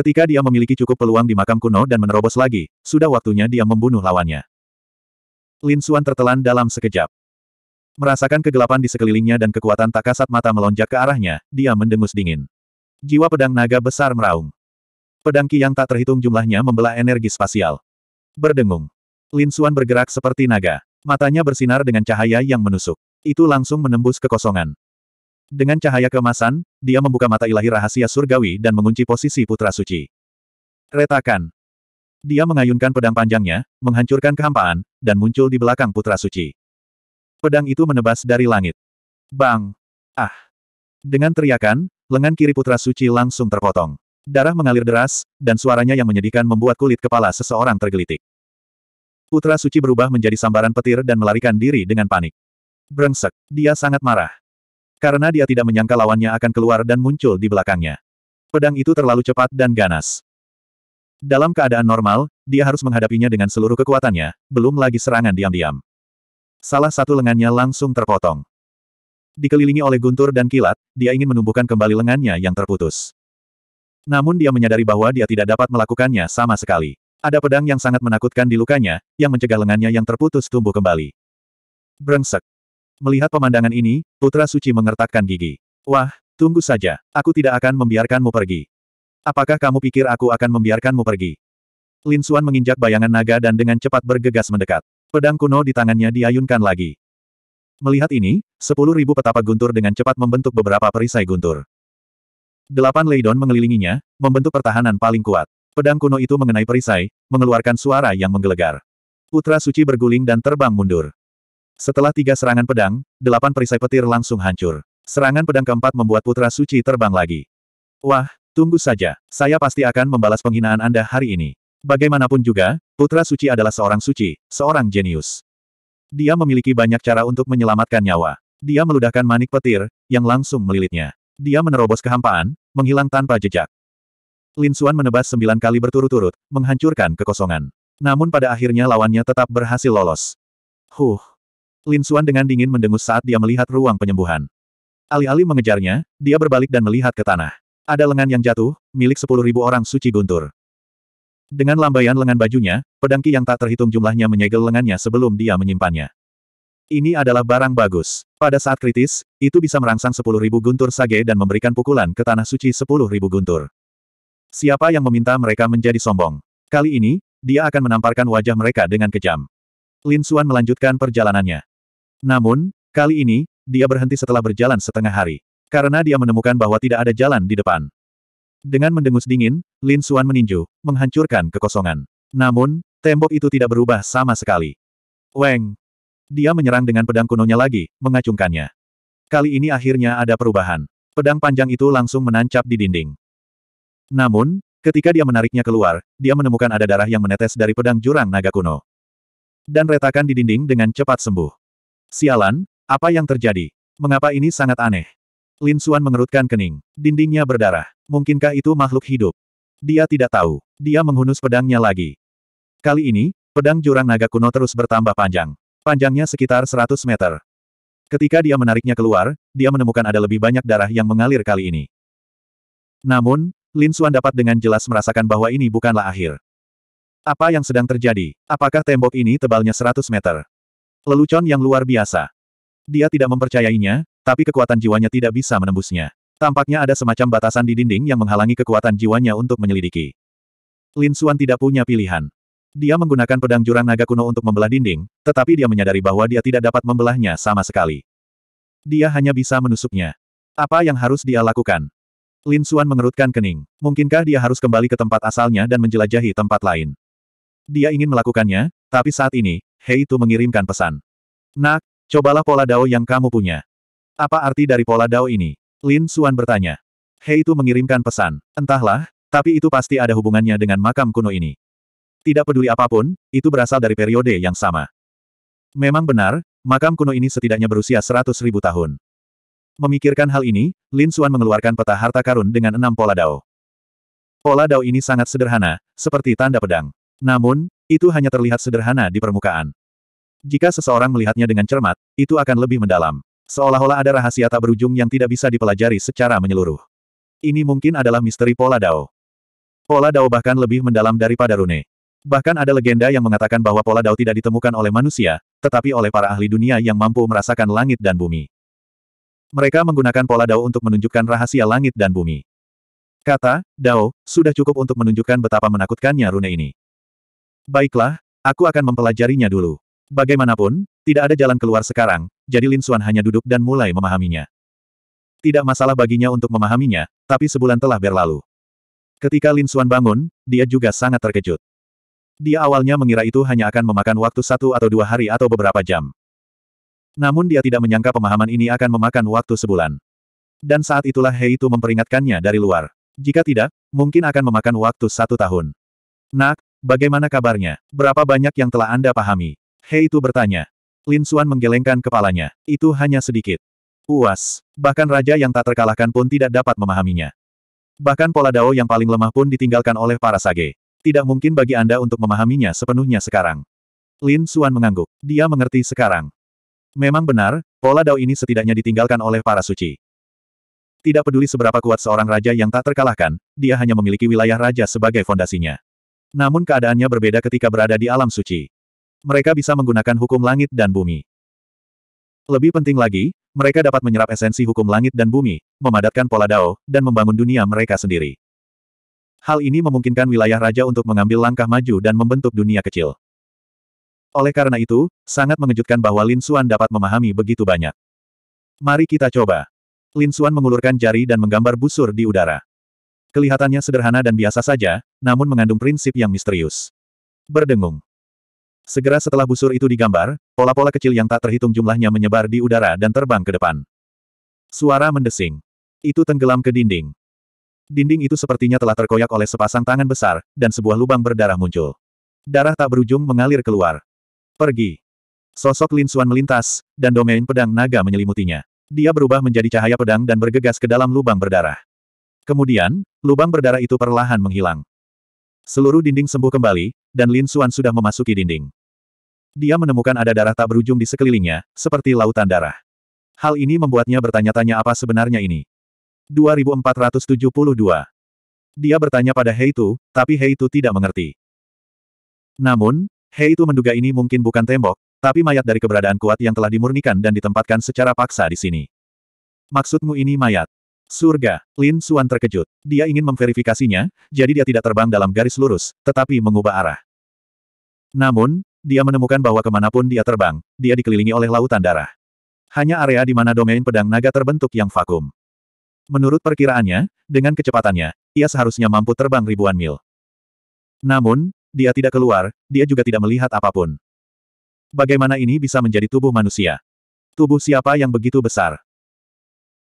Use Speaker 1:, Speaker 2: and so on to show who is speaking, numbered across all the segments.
Speaker 1: Ketika dia memiliki cukup peluang di makam kuno dan menerobos lagi, sudah waktunya dia membunuh lawannya. Lin Xuan tertelan dalam sekejap. Merasakan kegelapan di sekelilingnya dan kekuatan tak kasat mata melonjak ke arahnya, dia mendengus dingin. Jiwa pedang naga besar meraung. Pedang ki yang tak terhitung jumlahnya membelah energi spasial. Berdengung. Lin Xuan bergerak seperti naga. Matanya bersinar dengan cahaya yang menusuk. Itu langsung menembus kekosongan. Dengan cahaya kemasan, dia membuka mata ilahi rahasia surgawi dan mengunci posisi putra suci. Retakan. Dia mengayunkan pedang panjangnya, menghancurkan kehampaan, dan muncul di belakang putra suci. Pedang itu menebas dari langit. Bang! Ah! Dengan teriakan, lengan kiri putra suci langsung terpotong. Darah mengalir deras, dan suaranya yang menyedihkan membuat kulit kepala seseorang tergelitik. Putra suci berubah menjadi sambaran petir dan melarikan diri dengan panik. Brengsek, dia sangat marah. Karena dia tidak menyangka lawannya akan keluar dan muncul di belakangnya. Pedang itu terlalu cepat dan ganas. Dalam keadaan normal, dia harus menghadapinya dengan seluruh kekuatannya, belum lagi serangan diam-diam. Salah satu lengannya langsung terpotong. Dikelilingi oleh guntur dan kilat, dia ingin menumbuhkan kembali lengannya yang terputus. Namun dia menyadari bahwa dia tidak dapat melakukannya sama sekali. Ada pedang yang sangat menakutkan di lukanya, yang mencegah lengannya yang terputus tumbuh kembali. Brengsek. Melihat pemandangan ini, Putra Suci mengertakkan gigi. Wah, tunggu saja. Aku tidak akan membiarkanmu pergi. Apakah kamu pikir aku akan membiarkanmu pergi? Lin Suan menginjak bayangan naga dan dengan cepat bergegas mendekat. Pedang kuno di tangannya diayunkan lagi. Melihat ini, sepuluh ribu petapa guntur dengan cepat membentuk beberapa perisai guntur. Delapan Leidon mengelilinginya, membentuk pertahanan paling kuat. Pedang kuno itu mengenai perisai, mengeluarkan suara yang menggelegar. Putra suci berguling dan terbang mundur. Setelah tiga serangan pedang, delapan perisai petir langsung hancur. Serangan pedang keempat membuat Putra Suci terbang lagi. Wah, tunggu saja. Saya pasti akan membalas penghinaan Anda hari ini. Bagaimanapun juga, Putra Suci adalah seorang suci, seorang jenius. Dia memiliki banyak cara untuk menyelamatkan nyawa. Dia meludahkan manik petir, yang langsung melilitnya. Dia menerobos kehampaan, menghilang tanpa jejak. Lin Xuan menebas sembilan kali berturut-turut, menghancurkan kekosongan. Namun pada akhirnya lawannya tetap berhasil lolos. Huh, Lin Suan dengan dingin mendengus saat dia melihat ruang penyembuhan. Alih-alih mengejarnya, dia berbalik dan melihat ke tanah. Ada lengan yang jatuh, milik sepuluh ribu orang suci guntur. Dengan lambaian lengan bajunya, pedangki yang tak terhitung jumlahnya menyegel lengannya sebelum dia menyimpannya. Ini adalah barang bagus. Pada saat kritis, itu bisa merangsang sepuluh ribu guntur sage dan memberikan pukulan ke tanah suci sepuluh ribu guntur. Siapa yang meminta mereka menjadi sombong? Kali ini, dia akan menamparkan wajah mereka dengan kejam. Lin Suan melanjutkan perjalanannya. Namun, kali ini, dia berhenti setelah berjalan setengah hari. Karena dia menemukan bahwa tidak ada jalan di depan. Dengan mendengus dingin, Lin Xuan meninju, menghancurkan kekosongan. Namun, tembok itu tidak berubah sama sekali. Weng! Dia menyerang dengan pedang kunonya lagi, mengacungkannya. Kali ini akhirnya ada perubahan. Pedang panjang itu langsung menancap di dinding. Namun, ketika dia menariknya keluar, dia menemukan ada darah yang menetes dari pedang jurang naga kuno. Dan retakan di dinding dengan cepat sembuh. Sialan, apa yang terjadi? Mengapa ini sangat aneh? Lin Xuan mengerutkan kening. Dindingnya berdarah. Mungkinkah itu makhluk hidup? Dia tidak tahu. Dia menghunus pedangnya lagi. Kali ini, pedang jurang naga kuno terus bertambah panjang. Panjangnya sekitar 100 meter. Ketika dia menariknya keluar, dia menemukan ada lebih banyak darah yang mengalir kali ini. Namun, Lin Xuan dapat dengan jelas merasakan bahwa ini bukanlah akhir. Apa yang sedang terjadi? Apakah tembok ini tebalnya 100 meter? Lelucon yang luar biasa. Dia tidak mempercayainya, tapi kekuatan jiwanya tidak bisa menembusnya. Tampaknya ada semacam batasan di dinding yang menghalangi kekuatan jiwanya untuk menyelidiki. Lin Xuan tidak punya pilihan. Dia menggunakan pedang jurang naga kuno untuk membelah dinding, tetapi dia menyadari bahwa dia tidak dapat membelahnya sama sekali. Dia hanya bisa menusuknya. Apa yang harus dia lakukan? Lin Xuan mengerutkan kening. Mungkinkah dia harus kembali ke tempat asalnya dan menjelajahi tempat lain? Dia ingin melakukannya, tapi saat ini, Hei itu mengirimkan pesan. Nak, cobalah pola dao yang kamu punya. Apa arti dari pola dao ini? Lin Suan bertanya. Hei itu mengirimkan pesan. Entahlah, tapi itu pasti ada hubungannya dengan makam kuno ini. Tidak peduli apapun, itu berasal dari periode yang sama. Memang benar, makam kuno ini setidaknya berusia 100 ribu tahun. Memikirkan hal ini, Lin Suan mengeluarkan peta harta karun dengan enam pola dao. Pola dao ini sangat sederhana, seperti tanda pedang. Namun, itu hanya terlihat sederhana di permukaan. Jika seseorang melihatnya dengan cermat, itu akan lebih mendalam. Seolah-olah ada rahasia tak berujung yang tidak bisa dipelajari secara menyeluruh. Ini mungkin adalah misteri pola Dao. Pola Dao bahkan lebih mendalam daripada rune. Bahkan ada legenda yang mengatakan bahwa pola Dao tidak ditemukan oleh manusia, tetapi oleh para ahli dunia yang mampu merasakan langit dan bumi. Mereka menggunakan pola Dao untuk menunjukkan rahasia langit dan bumi. Kata, Dao, sudah cukup untuk menunjukkan betapa menakutkannya rune ini. Baiklah, aku akan mempelajarinya dulu. Bagaimanapun, tidak ada jalan keluar sekarang, jadi Lin Xuan hanya duduk dan mulai memahaminya. Tidak masalah baginya untuk memahaminya, tapi sebulan telah berlalu. Ketika Lin Xuan bangun, dia juga sangat terkejut. Dia awalnya mengira itu hanya akan memakan waktu satu atau dua hari atau beberapa jam. Namun dia tidak menyangka pemahaman ini akan memakan waktu sebulan. Dan saat itulah Hei itu memperingatkannya dari luar. Jika tidak, mungkin akan memakan waktu satu tahun. Nak, Bagaimana kabarnya? Berapa banyak yang telah Anda pahami? Hei itu bertanya. Lin Suan menggelengkan kepalanya. Itu hanya sedikit. Puas. Bahkan raja yang tak terkalahkan pun tidak dapat memahaminya. Bahkan pola dao yang paling lemah pun ditinggalkan oleh para sage. Tidak mungkin bagi Anda untuk memahaminya sepenuhnya sekarang. Lin Suan mengangguk. Dia mengerti sekarang. Memang benar, pola dao ini setidaknya ditinggalkan oleh para suci. Tidak peduli seberapa kuat seorang raja yang tak terkalahkan, dia hanya memiliki wilayah raja sebagai fondasinya. Namun keadaannya berbeda ketika berada di alam suci. Mereka bisa menggunakan hukum langit dan bumi. Lebih penting lagi, mereka dapat menyerap esensi hukum langit dan bumi, memadatkan pola dao, dan membangun dunia mereka sendiri. Hal ini memungkinkan wilayah raja untuk mengambil langkah maju dan membentuk dunia kecil. Oleh karena itu, sangat mengejutkan bahwa Lin Xuan dapat memahami begitu banyak. Mari kita coba. Lin Xuan mengulurkan jari dan menggambar busur di udara. Kelihatannya sederhana dan biasa saja, namun mengandung prinsip yang misterius. Berdengung. Segera setelah busur itu digambar, pola-pola kecil yang tak terhitung jumlahnya menyebar di udara dan terbang ke depan. Suara mendesing. Itu tenggelam ke dinding. Dinding itu sepertinya telah terkoyak oleh sepasang tangan besar, dan sebuah lubang berdarah muncul. Darah tak berujung mengalir keluar. Pergi. Sosok Lin Xuan melintas, dan domain pedang naga menyelimutinya. Dia berubah menjadi cahaya pedang dan bergegas ke dalam lubang berdarah. Kemudian, lubang berdarah itu perlahan menghilang. Seluruh dinding sembuh kembali, dan Lin Xuan sudah memasuki dinding. Dia menemukan ada darah tak berujung di sekelilingnya, seperti lautan darah. Hal ini membuatnya bertanya-tanya apa sebenarnya ini. 2472 Dia bertanya pada Heitu, tapi Heitu tidak mengerti. Namun, Heitu menduga ini mungkin bukan tembok, tapi mayat dari keberadaan kuat yang telah dimurnikan dan ditempatkan secara paksa di sini. Maksudmu ini mayat? Surga, Lin Suan terkejut. Dia ingin memverifikasinya, jadi dia tidak terbang dalam garis lurus, tetapi mengubah arah. Namun, dia menemukan bahwa kemanapun dia terbang, dia dikelilingi oleh lautan darah. Hanya area di mana domain pedang naga terbentuk yang vakum. Menurut perkiraannya, dengan kecepatannya, ia seharusnya mampu terbang ribuan mil. Namun, dia tidak keluar, dia juga tidak melihat apapun. Bagaimana ini bisa menjadi tubuh manusia? Tubuh siapa yang begitu besar?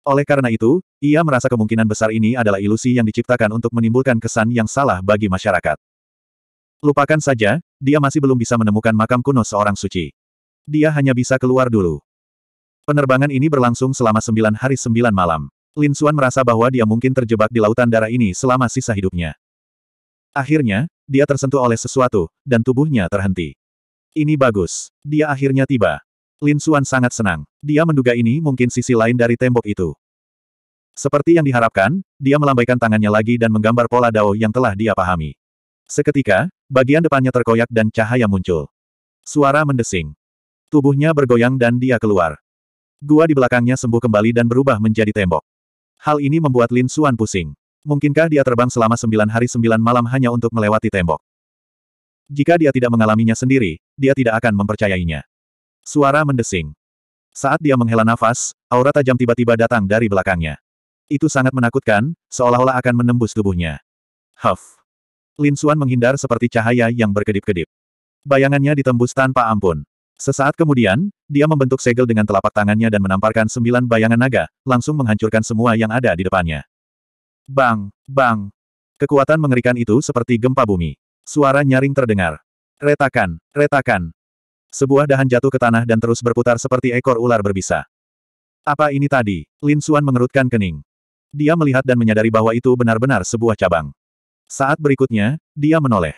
Speaker 1: Oleh karena itu, ia merasa kemungkinan besar ini adalah ilusi yang diciptakan untuk menimbulkan kesan yang salah bagi masyarakat. Lupakan saja, dia masih belum bisa menemukan makam kuno seorang suci. Dia hanya bisa keluar dulu. Penerbangan ini berlangsung selama sembilan hari sembilan malam. Lin Xuan merasa bahwa dia mungkin terjebak di lautan darah ini selama sisa hidupnya. Akhirnya, dia tersentuh oleh sesuatu, dan tubuhnya terhenti. Ini bagus. Dia akhirnya tiba. Lin Xuan sangat senang. Dia menduga ini mungkin sisi lain dari tembok itu. Seperti yang diharapkan, dia melambaikan tangannya lagi dan menggambar pola dao yang telah dia pahami. Seketika, bagian depannya terkoyak dan cahaya muncul. Suara mendesing. Tubuhnya bergoyang dan dia keluar. Gua di belakangnya sembuh kembali dan berubah menjadi tembok. Hal ini membuat Lin Suan pusing. Mungkinkah dia terbang selama sembilan hari sembilan malam hanya untuk melewati tembok? Jika dia tidak mengalaminya sendiri, dia tidak akan mempercayainya. Suara mendesing. Saat dia menghela nafas, aura tajam tiba-tiba datang dari belakangnya. Itu sangat menakutkan, seolah-olah akan menembus tubuhnya. Huff. Lin Xuan menghindar seperti cahaya yang berkedip-kedip. Bayangannya ditembus tanpa ampun. Sesaat kemudian, dia membentuk segel dengan telapak tangannya dan menamparkan sembilan bayangan naga, langsung menghancurkan semua yang ada di depannya. Bang! Bang! Kekuatan mengerikan itu seperti gempa bumi. Suara nyaring terdengar. Retakan! Retakan! Sebuah dahan jatuh ke tanah dan terus berputar seperti ekor ular berbisa. Apa ini tadi? Lin Xuan mengerutkan kening. Dia melihat dan menyadari bahwa itu benar-benar sebuah cabang. Saat berikutnya, dia menoleh.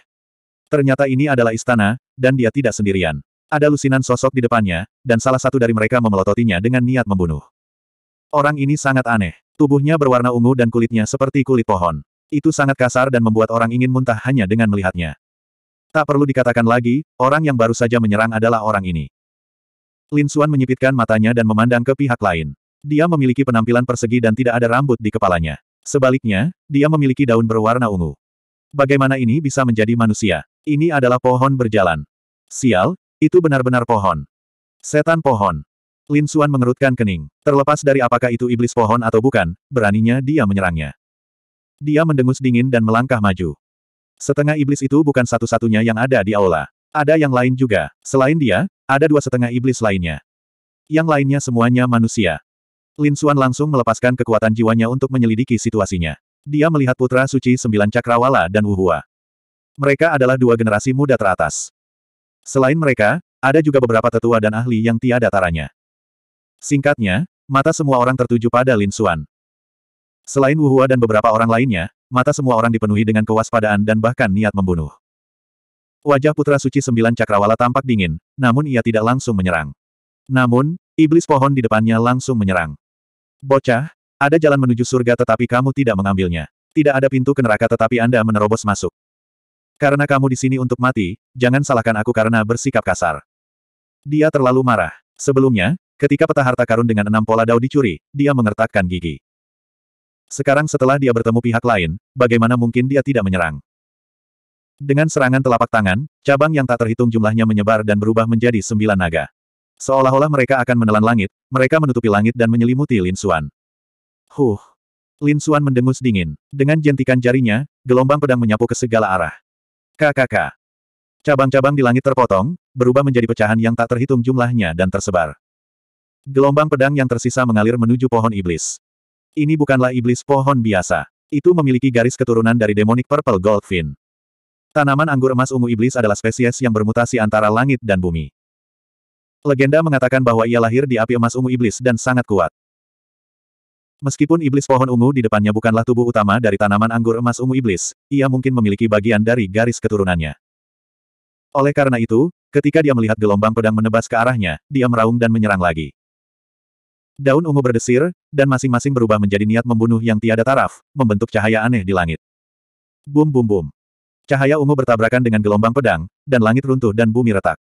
Speaker 1: Ternyata ini adalah istana, dan dia tidak sendirian. Ada lusinan sosok di depannya, dan salah satu dari mereka memelototinya dengan niat membunuh. Orang ini sangat aneh. Tubuhnya berwarna ungu dan kulitnya seperti kulit pohon. Itu sangat kasar dan membuat orang ingin muntah hanya dengan melihatnya. Tak perlu dikatakan lagi, orang yang baru saja menyerang adalah orang ini. Lin Suan menyipitkan matanya dan memandang ke pihak lain. Dia memiliki penampilan persegi dan tidak ada rambut di kepalanya. Sebaliknya, dia memiliki daun berwarna ungu. Bagaimana ini bisa menjadi manusia? Ini adalah pohon berjalan. Sial, itu benar-benar pohon. Setan pohon. Lin Xuan mengerutkan kening. Terlepas dari apakah itu iblis pohon atau bukan, beraninya dia menyerangnya. Dia mendengus dingin dan melangkah maju. Setengah iblis itu bukan satu-satunya yang ada di aula. Ada yang lain juga. Selain dia, ada dua setengah iblis lainnya. Yang lainnya semuanya manusia. Lin Xuan langsung melepaskan kekuatan jiwanya untuk menyelidiki situasinya. Dia melihat putra suci sembilan cakrawala dan Wuhua. Mereka adalah dua generasi muda teratas. Selain mereka, ada juga beberapa tetua dan ahli yang tiada taranya. Singkatnya, mata semua orang tertuju pada Lin Xuan. Selain Wuhua dan beberapa orang lainnya, mata semua orang dipenuhi dengan kewaspadaan dan bahkan niat membunuh. Wajah putra suci sembilan cakrawala tampak dingin, namun ia tidak langsung menyerang. Namun, iblis pohon di depannya langsung menyerang. Bocah, ada jalan menuju surga tetapi kamu tidak mengambilnya. Tidak ada pintu ke neraka tetapi Anda menerobos masuk. Karena kamu di sini untuk mati, jangan salahkan aku karena bersikap kasar. Dia terlalu marah. Sebelumnya, ketika peta harta karun dengan enam pola dao dicuri, dia mengertakkan gigi. Sekarang setelah dia bertemu pihak lain, bagaimana mungkin dia tidak menyerang? Dengan serangan telapak tangan, cabang yang tak terhitung jumlahnya menyebar dan berubah menjadi sembilan naga. Seolah-olah mereka akan menelan langit, mereka menutupi langit dan menyelimuti Lin Xuan. Huh. Lin Xuan mendengus dingin. Dengan jentikan jarinya, gelombang pedang menyapu ke segala arah. KKK. Cabang-cabang di langit terpotong, berubah menjadi pecahan yang tak terhitung jumlahnya dan tersebar. Gelombang pedang yang tersisa mengalir menuju pohon iblis. Ini bukanlah iblis pohon biasa. Itu memiliki garis keturunan dari demonic purple goldfin. Tanaman anggur emas ungu iblis adalah spesies yang bermutasi antara langit dan bumi. Legenda mengatakan bahwa ia lahir di api emas ungu iblis dan sangat kuat. Meskipun iblis pohon ungu di depannya bukanlah tubuh utama dari tanaman anggur emas ungu iblis, ia mungkin memiliki bagian dari garis keturunannya. Oleh karena itu, ketika dia melihat gelombang pedang menebas ke arahnya, dia meraung dan menyerang lagi. Daun ungu berdesir, dan masing-masing berubah menjadi niat membunuh yang tiada taraf, membentuk cahaya aneh di langit. Bum bum bum. Cahaya ungu bertabrakan dengan gelombang pedang, dan langit runtuh dan bumi retak.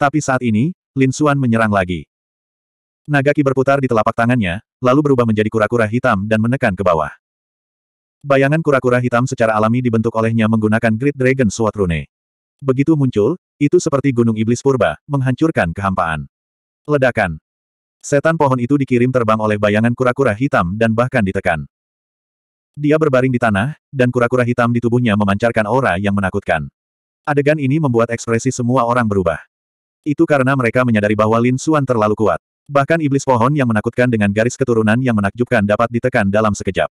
Speaker 1: Tapi saat ini, Lin Xuan menyerang lagi. Nagaki berputar di telapak tangannya, lalu berubah menjadi kura-kura hitam dan menekan ke bawah. Bayangan kura-kura hitam secara alami dibentuk olehnya menggunakan Great Dragon Sword Rune. Begitu muncul, itu seperti gunung iblis purba, menghancurkan kehampaan. Ledakan. Setan pohon itu dikirim terbang oleh bayangan kura-kura hitam dan bahkan ditekan. Dia berbaring di tanah, dan kura-kura hitam di tubuhnya memancarkan aura yang menakutkan. Adegan ini membuat ekspresi semua orang berubah. Itu karena mereka menyadari bahwa Lin Xuan terlalu kuat. Bahkan iblis pohon yang menakutkan dengan garis keturunan yang menakjubkan dapat ditekan dalam sekejap.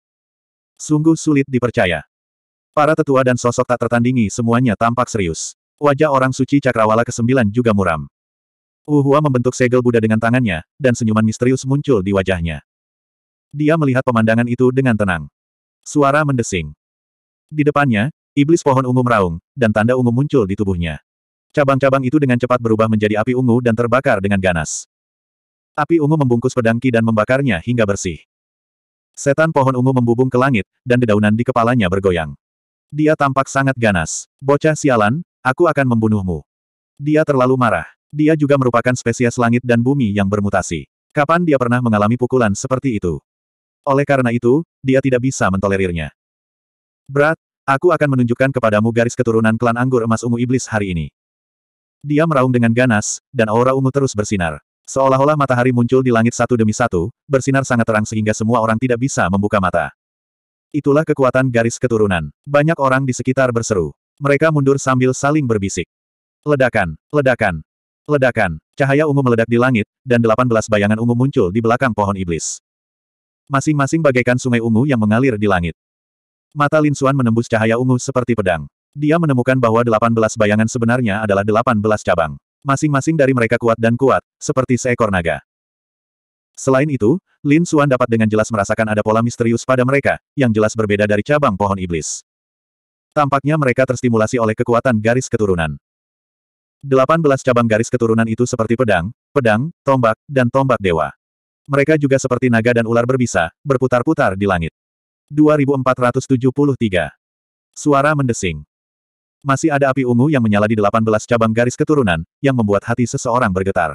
Speaker 1: Sungguh sulit dipercaya. Para tetua dan sosok tak tertandingi semuanya tampak serius. Wajah orang suci cakrawala ke-9 juga muram. Uhua membentuk segel Buddha dengan tangannya, dan senyuman misterius muncul di wajahnya. Dia melihat pemandangan itu dengan tenang. Suara mendesing. Di depannya, iblis pohon ungu meraung, dan tanda ungu muncul di tubuhnya. Cabang-cabang itu dengan cepat berubah menjadi api ungu dan terbakar dengan ganas. Api ungu membungkus pedang Ki dan membakarnya hingga bersih. Setan pohon ungu membubung ke langit, dan dedaunan di kepalanya bergoyang. Dia tampak sangat ganas. Bocah sialan, aku akan membunuhmu. Dia terlalu marah. Dia juga merupakan spesies langit dan bumi yang bermutasi. Kapan dia pernah mengalami pukulan seperti itu? Oleh karena itu, dia tidak bisa mentolerirnya. Berat, aku akan menunjukkan kepadamu garis keturunan klan anggur emas ungu iblis hari ini. Dia meraung dengan ganas, dan aura ungu terus bersinar. Seolah-olah matahari muncul di langit satu demi satu, bersinar sangat terang sehingga semua orang tidak bisa membuka mata. Itulah kekuatan garis keturunan. Banyak orang di sekitar berseru. Mereka mundur sambil saling berbisik. Ledakan, ledakan, ledakan. Cahaya ungu meledak di langit, dan 18 bayangan ungu muncul di belakang pohon iblis. Masing-masing bagaikan sungai ungu yang mengalir di langit. Mata Lin Xuan menembus cahaya ungu seperti pedang. Dia menemukan bahwa 18 bayangan sebenarnya adalah 18 cabang. Masing-masing dari mereka kuat dan kuat, seperti seekor naga. Selain itu, Lin Xuan dapat dengan jelas merasakan ada pola misterius pada mereka, yang jelas berbeda dari cabang pohon iblis. Tampaknya mereka terstimulasi oleh kekuatan garis keturunan. 18 cabang garis keturunan itu seperti pedang, pedang, tombak, dan tombak dewa. Mereka juga seperti naga dan ular berbisa, berputar-putar di langit. 2473. Suara mendesing. Masih ada api ungu yang menyala di 18 cabang garis keturunan, yang membuat hati seseorang bergetar.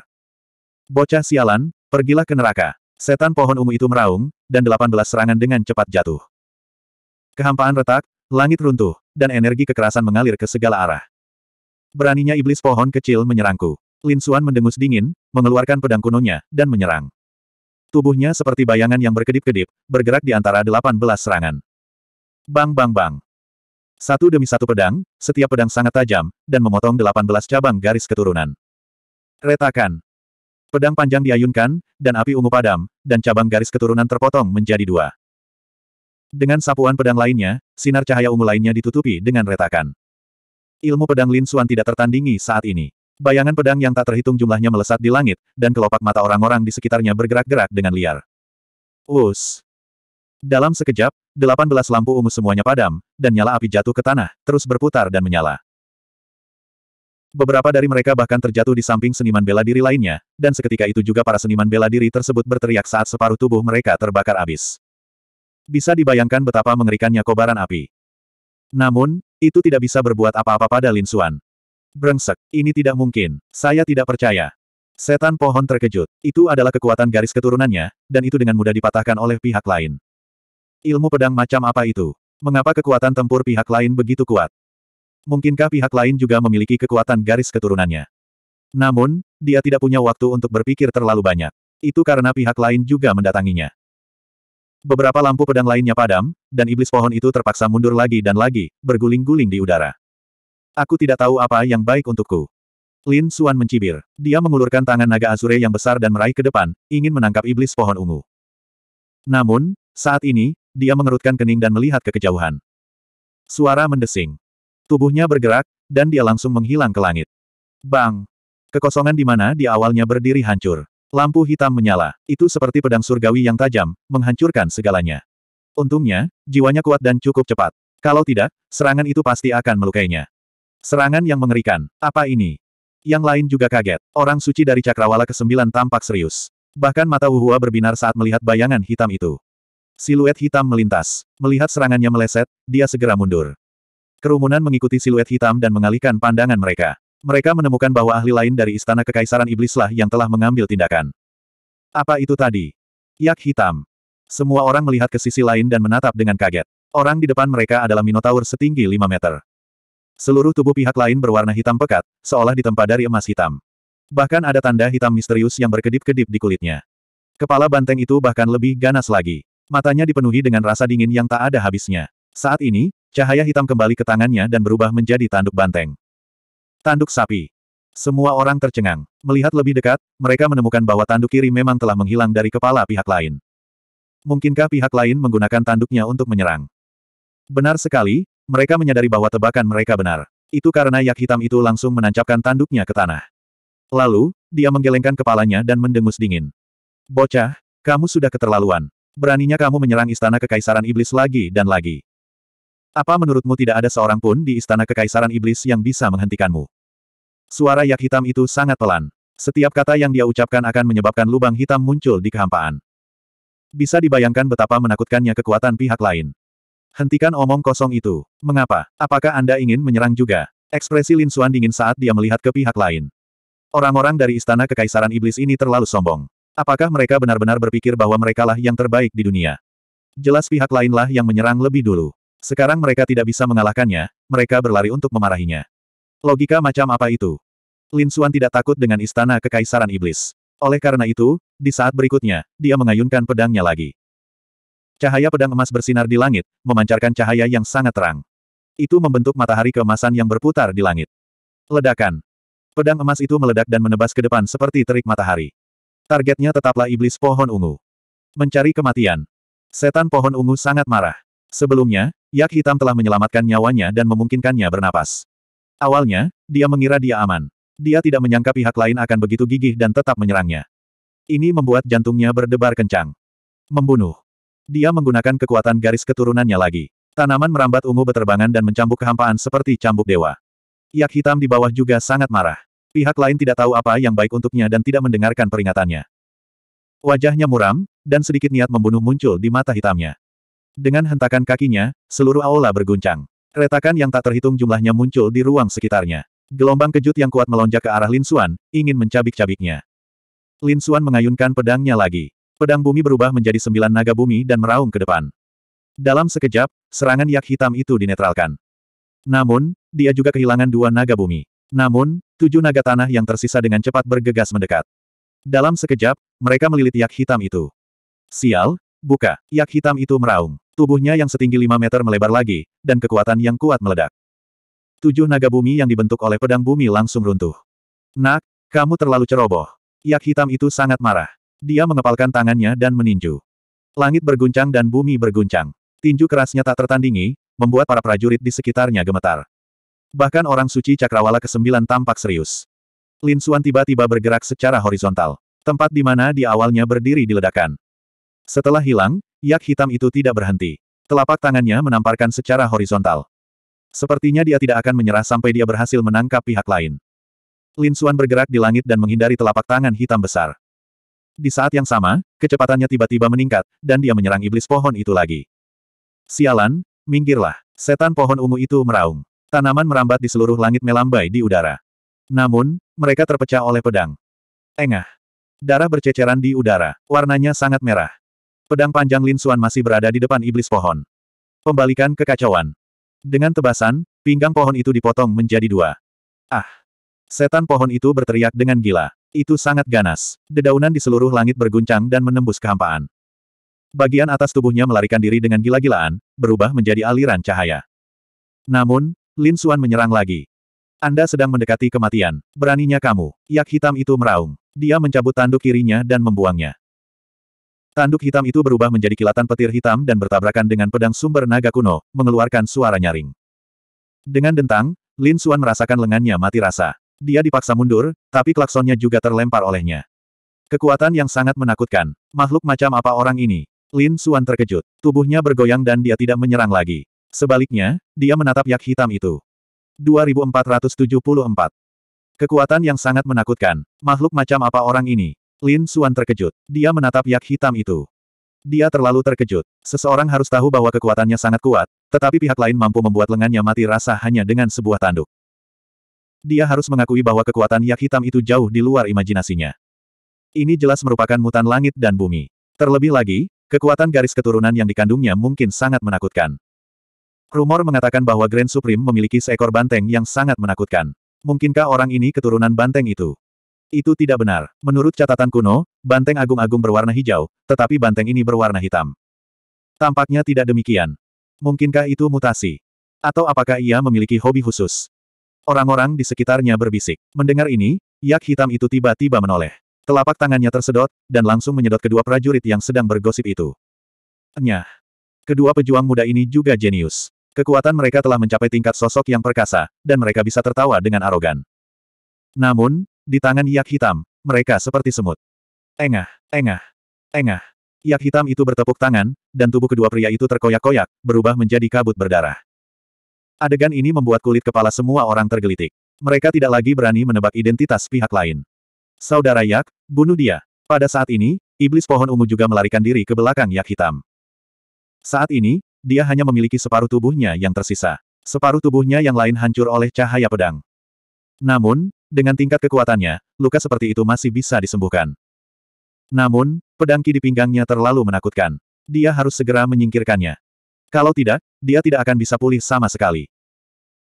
Speaker 1: Bocah sialan, pergilah ke neraka. Setan pohon ungu itu meraung, dan 18 serangan dengan cepat jatuh. Kehampaan retak, langit runtuh, dan energi kekerasan mengalir ke segala arah. Beraninya iblis pohon kecil menyerangku. Lin Suan mendengus dingin, mengeluarkan pedang kunonya, dan menyerang. Tubuhnya seperti bayangan yang berkedip-kedip, bergerak di antara 18 serangan. Bang bang bang. Satu demi satu pedang, setiap pedang sangat tajam, dan memotong 18 cabang garis keturunan. Retakan. Pedang panjang diayunkan, dan api ungu padam, dan cabang garis keturunan terpotong menjadi dua. Dengan sapuan pedang lainnya, sinar cahaya ungu lainnya ditutupi dengan retakan. Ilmu pedang Lin Suan tidak tertandingi saat ini. Bayangan pedang yang tak terhitung jumlahnya melesat di langit, dan kelopak mata orang-orang di sekitarnya bergerak-gerak dengan liar. us. Dalam sekejap, 18 lampu ungu semuanya padam, dan nyala api jatuh ke tanah, terus berputar dan menyala. Beberapa dari mereka bahkan terjatuh di samping seniman bela diri lainnya, dan seketika itu juga para seniman bela diri tersebut berteriak saat separuh tubuh mereka terbakar abis. Bisa dibayangkan betapa mengerikannya kobaran api. Namun, itu tidak bisa berbuat apa-apa pada Lin Suan Brengsek, ini tidak mungkin, saya tidak percaya. Setan pohon terkejut, itu adalah kekuatan garis keturunannya, dan itu dengan mudah dipatahkan oleh pihak lain. Ilmu pedang macam apa itu? Mengapa kekuatan tempur pihak lain begitu kuat? Mungkinkah pihak lain juga memiliki kekuatan garis keturunannya? Namun, dia tidak punya waktu untuk berpikir terlalu banyak. Itu karena pihak lain juga mendatanginya. Beberapa lampu pedang lainnya padam, dan iblis pohon itu terpaksa mundur lagi dan lagi, berguling-guling di udara. Aku tidak tahu apa yang baik untukku. Lin Suan mencibir. Dia mengulurkan tangan naga Azure yang besar dan meraih ke depan, ingin menangkap iblis pohon ungu. Namun, saat ini, dia mengerutkan kening dan melihat ke kejauhan. Suara mendesing. Tubuhnya bergerak, dan dia langsung menghilang ke langit. Bang! Kekosongan di mana dia awalnya berdiri hancur. Lampu hitam menyala, itu seperti pedang surgawi yang tajam, menghancurkan segalanya. Untungnya, jiwanya kuat dan cukup cepat. Kalau tidak, serangan itu pasti akan melukainya. Serangan yang mengerikan, apa ini? Yang lain juga kaget, orang suci dari cakrawala ke-9 tampak serius. Bahkan mata Wuhua berbinar saat melihat bayangan hitam itu. Siluet hitam melintas. Melihat serangannya meleset, dia segera mundur. Kerumunan mengikuti siluet hitam dan mengalihkan pandangan mereka. Mereka menemukan bahwa ahli lain dari Istana Kekaisaran Iblislah yang telah mengambil tindakan. Apa itu tadi? Yak hitam. Semua orang melihat ke sisi lain dan menatap dengan kaget. Orang di depan mereka adalah Minotaur setinggi 5 meter. Seluruh tubuh pihak lain berwarna hitam pekat, seolah ditempa dari emas hitam. Bahkan ada tanda hitam misterius yang berkedip-kedip di kulitnya. Kepala banteng itu bahkan lebih ganas lagi. Matanya dipenuhi dengan rasa dingin yang tak ada habisnya. Saat ini, cahaya hitam kembali ke tangannya dan berubah menjadi tanduk banteng. Tanduk sapi. Semua orang tercengang. Melihat lebih dekat, mereka menemukan bahwa tanduk kiri memang telah menghilang dari kepala pihak lain. Mungkinkah pihak lain menggunakan tanduknya untuk menyerang? Benar sekali, mereka menyadari bahwa tebakan mereka benar. Itu karena yak hitam itu langsung menancapkan tanduknya ke tanah. Lalu, dia menggelengkan kepalanya dan mendengus dingin. Bocah, kamu sudah keterlaluan. Beraninya kamu menyerang istana kekaisaran iblis lagi dan lagi. Apa menurutmu tidak ada seorang pun di istana kekaisaran iblis yang bisa menghentikanmu? Suara yak hitam itu sangat pelan. Setiap kata yang dia ucapkan akan menyebabkan lubang hitam muncul di kehampaan. Bisa dibayangkan betapa menakutkannya kekuatan pihak lain. Hentikan omong kosong itu. Mengapa? Apakah Anda ingin menyerang juga? Ekspresi Lin Xuan dingin saat dia melihat ke pihak lain. Orang-orang dari istana kekaisaran iblis ini terlalu sombong. Apakah mereka benar-benar berpikir bahwa merekalah yang terbaik di dunia? Jelas pihak lainlah yang menyerang lebih dulu. Sekarang mereka tidak bisa mengalahkannya, mereka berlari untuk memarahinya. Logika macam apa itu? Lin Suan tidak takut dengan istana kekaisaran iblis. Oleh karena itu, di saat berikutnya, dia mengayunkan pedangnya lagi. Cahaya pedang emas bersinar di langit, memancarkan cahaya yang sangat terang. Itu membentuk matahari keemasan yang berputar di langit. Ledakan. Pedang emas itu meledak dan menebas ke depan seperti terik matahari. Targetnya tetaplah iblis pohon ungu. Mencari kematian. Setan pohon ungu sangat marah. Sebelumnya, yak hitam telah menyelamatkan nyawanya dan memungkinkannya bernapas. Awalnya, dia mengira dia aman. Dia tidak menyangka pihak lain akan begitu gigih dan tetap menyerangnya. Ini membuat jantungnya berdebar kencang. Membunuh. Dia menggunakan kekuatan garis keturunannya lagi. Tanaman merambat ungu beterbangan dan mencambuk kehampaan seperti cambuk dewa. Yak hitam di bawah juga sangat marah. Pihak lain tidak tahu apa yang baik untuknya dan tidak mendengarkan peringatannya. Wajahnya muram, dan sedikit niat membunuh muncul di mata hitamnya. Dengan hentakan kakinya, seluruh aula berguncang. Retakan yang tak terhitung jumlahnya muncul di ruang sekitarnya. Gelombang kejut yang kuat melonjak ke arah Lin Xuan, ingin mencabik-cabiknya. Lin Xuan mengayunkan pedangnya lagi. Pedang bumi berubah menjadi sembilan naga bumi dan meraung ke depan. Dalam sekejap, serangan yak hitam itu dinetralkan. Namun, dia juga kehilangan dua naga bumi. Namun, tujuh naga tanah yang tersisa dengan cepat bergegas mendekat. Dalam sekejap, mereka melilit yak hitam itu. Sial, buka, yak hitam itu meraung. Tubuhnya yang setinggi lima meter melebar lagi, dan kekuatan yang kuat meledak. Tujuh naga bumi yang dibentuk oleh pedang bumi langsung runtuh. Nak, kamu terlalu ceroboh. Yak hitam itu sangat marah. Dia mengepalkan tangannya dan meninju. Langit berguncang dan bumi berguncang. Tinju kerasnya tak tertandingi, membuat para prajurit di sekitarnya gemetar. Bahkan orang suci cakrawala ke-9 tampak serius. Lin Xuan tiba-tiba bergerak secara horizontal. Tempat di mana di awalnya berdiri diledakan. Setelah hilang, yak hitam itu tidak berhenti. Telapak tangannya menamparkan secara horizontal. Sepertinya dia tidak akan menyerah sampai dia berhasil menangkap pihak lain. Lin Xuan bergerak di langit dan menghindari telapak tangan hitam besar. Di saat yang sama, kecepatannya tiba-tiba meningkat, dan dia menyerang iblis pohon itu lagi. Sialan, minggirlah. Setan pohon ungu itu meraung. Tanaman merambat di seluruh langit melambai di udara. Namun, mereka terpecah oleh pedang. Engah. Darah berceceran di udara, warnanya sangat merah. Pedang panjang Lin Suan masih berada di depan iblis pohon. Pembalikan kekacauan. Dengan tebasan, pinggang pohon itu dipotong menjadi dua. Ah! Setan pohon itu berteriak dengan gila. Itu sangat ganas. Dedaunan di seluruh langit berguncang dan menembus kehampaan. Bagian atas tubuhnya melarikan diri dengan gila-gilaan, berubah menjadi aliran cahaya. Namun, Lin Suan menyerang lagi. Anda sedang mendekati kematian. Beraninya kamu. Yak hitam itu meraung. Dia mencabut tanduk kirinya dan membuangnya. Tanduk hitam itu berubah menjadi kilatan petir hitam dan bertabrakan dengan pedang sumber naga kuno, mengeluarkan suara nyaring. Dengan dentang, Lin Suan merasakan lengannya mati rasa. Dia dipaksa mundur, tapi klaksonnya juga terlempar olehnya. Kekuatan yang sangat menakutkan. Makhluk macam apa orang ini? Lin Suan terkejut. Tubuhnya bergoyang dan dia tidak menyerang lagi. Sebaliknya, dia menatap yak hitam itu. 2474. Kekuatan yang sangat menakutkan. Makhluk macam apa orang ini? Lin Suan terkejut. Dia menatap yak hitam itu. Dia terlalu terkejut. Seseorang harus tahu bahwa kekuatannya sangat kuat, tetapi pihak lain mampu membuat lengannya mati rasa hanya dengan sebuah tanduk. Dia harus mengakui bahwa kekuatan yak hitam itu jauh di luar imajinasinya. Ini jelas merupakan mutan langit dan bumi. Terlebih lagi, kekuatan garis keturunan yang dikandungnya mungkin sangat menakutkan. Rumor mengatakan bahwa Grand Supreme memiliki seekor banteng yang sangat menakutkan. Mungkinkah orang ini keturunan banteng itu? Itu tidak benar. Menurut catatan kuno, banteng agung-agung berwarna hijau, tetapi banteng ini berwarna hitam. Tampaknya tidak demikian. Mungkinkah itu mutasi? Atau apakah ia memiliki hobi khusus? Orang-orang di sekitarnya berbisik. Mendengar ini, yak hitam itu tiba-tiba menoleh. Telapak tangannya tersedot, dan langsung menyedot kedua prajurit yang sedang bergosip itu. Enyah. Kedua pejuang muda ini juga jenius. Kekuatan mereka telah mencapai tingkat sosok yang perkasa, dan mereka bisa tertawa dengan arogan. Namun, di tangan yak hitam, mereka seperti semut. Engah, engah, engah. Yak hitam itu bertepuk tangan, dan tubuh kedua pria itu terkoyak-koyak, berubah menjadi kabut berdarah. Adegan ini membuat kulit kepala semua orang tergelitik. Mereka tidak lagi berani menebak identitas pihak lain. Saudara Yak, bunuh dia. Pada saat ini, iblis pohon ungu juga melarikan diri ke belakang Yak hitam. Saat ini, dia hanya memiliki separuh tubuhnya yang tersisa. Separuh tubuhnya yang lain hancur oleh cahaya pedang. Namun, dengan tingkat kekuatannya, luka seperti itu masih bisa disembuhkan. Namun, pedang ki di pinggangnya terlalu menakutkan. Dia harus segera menyingkirkannya. Kalau tidak, dia tidak akan bisa pulih sama sekali.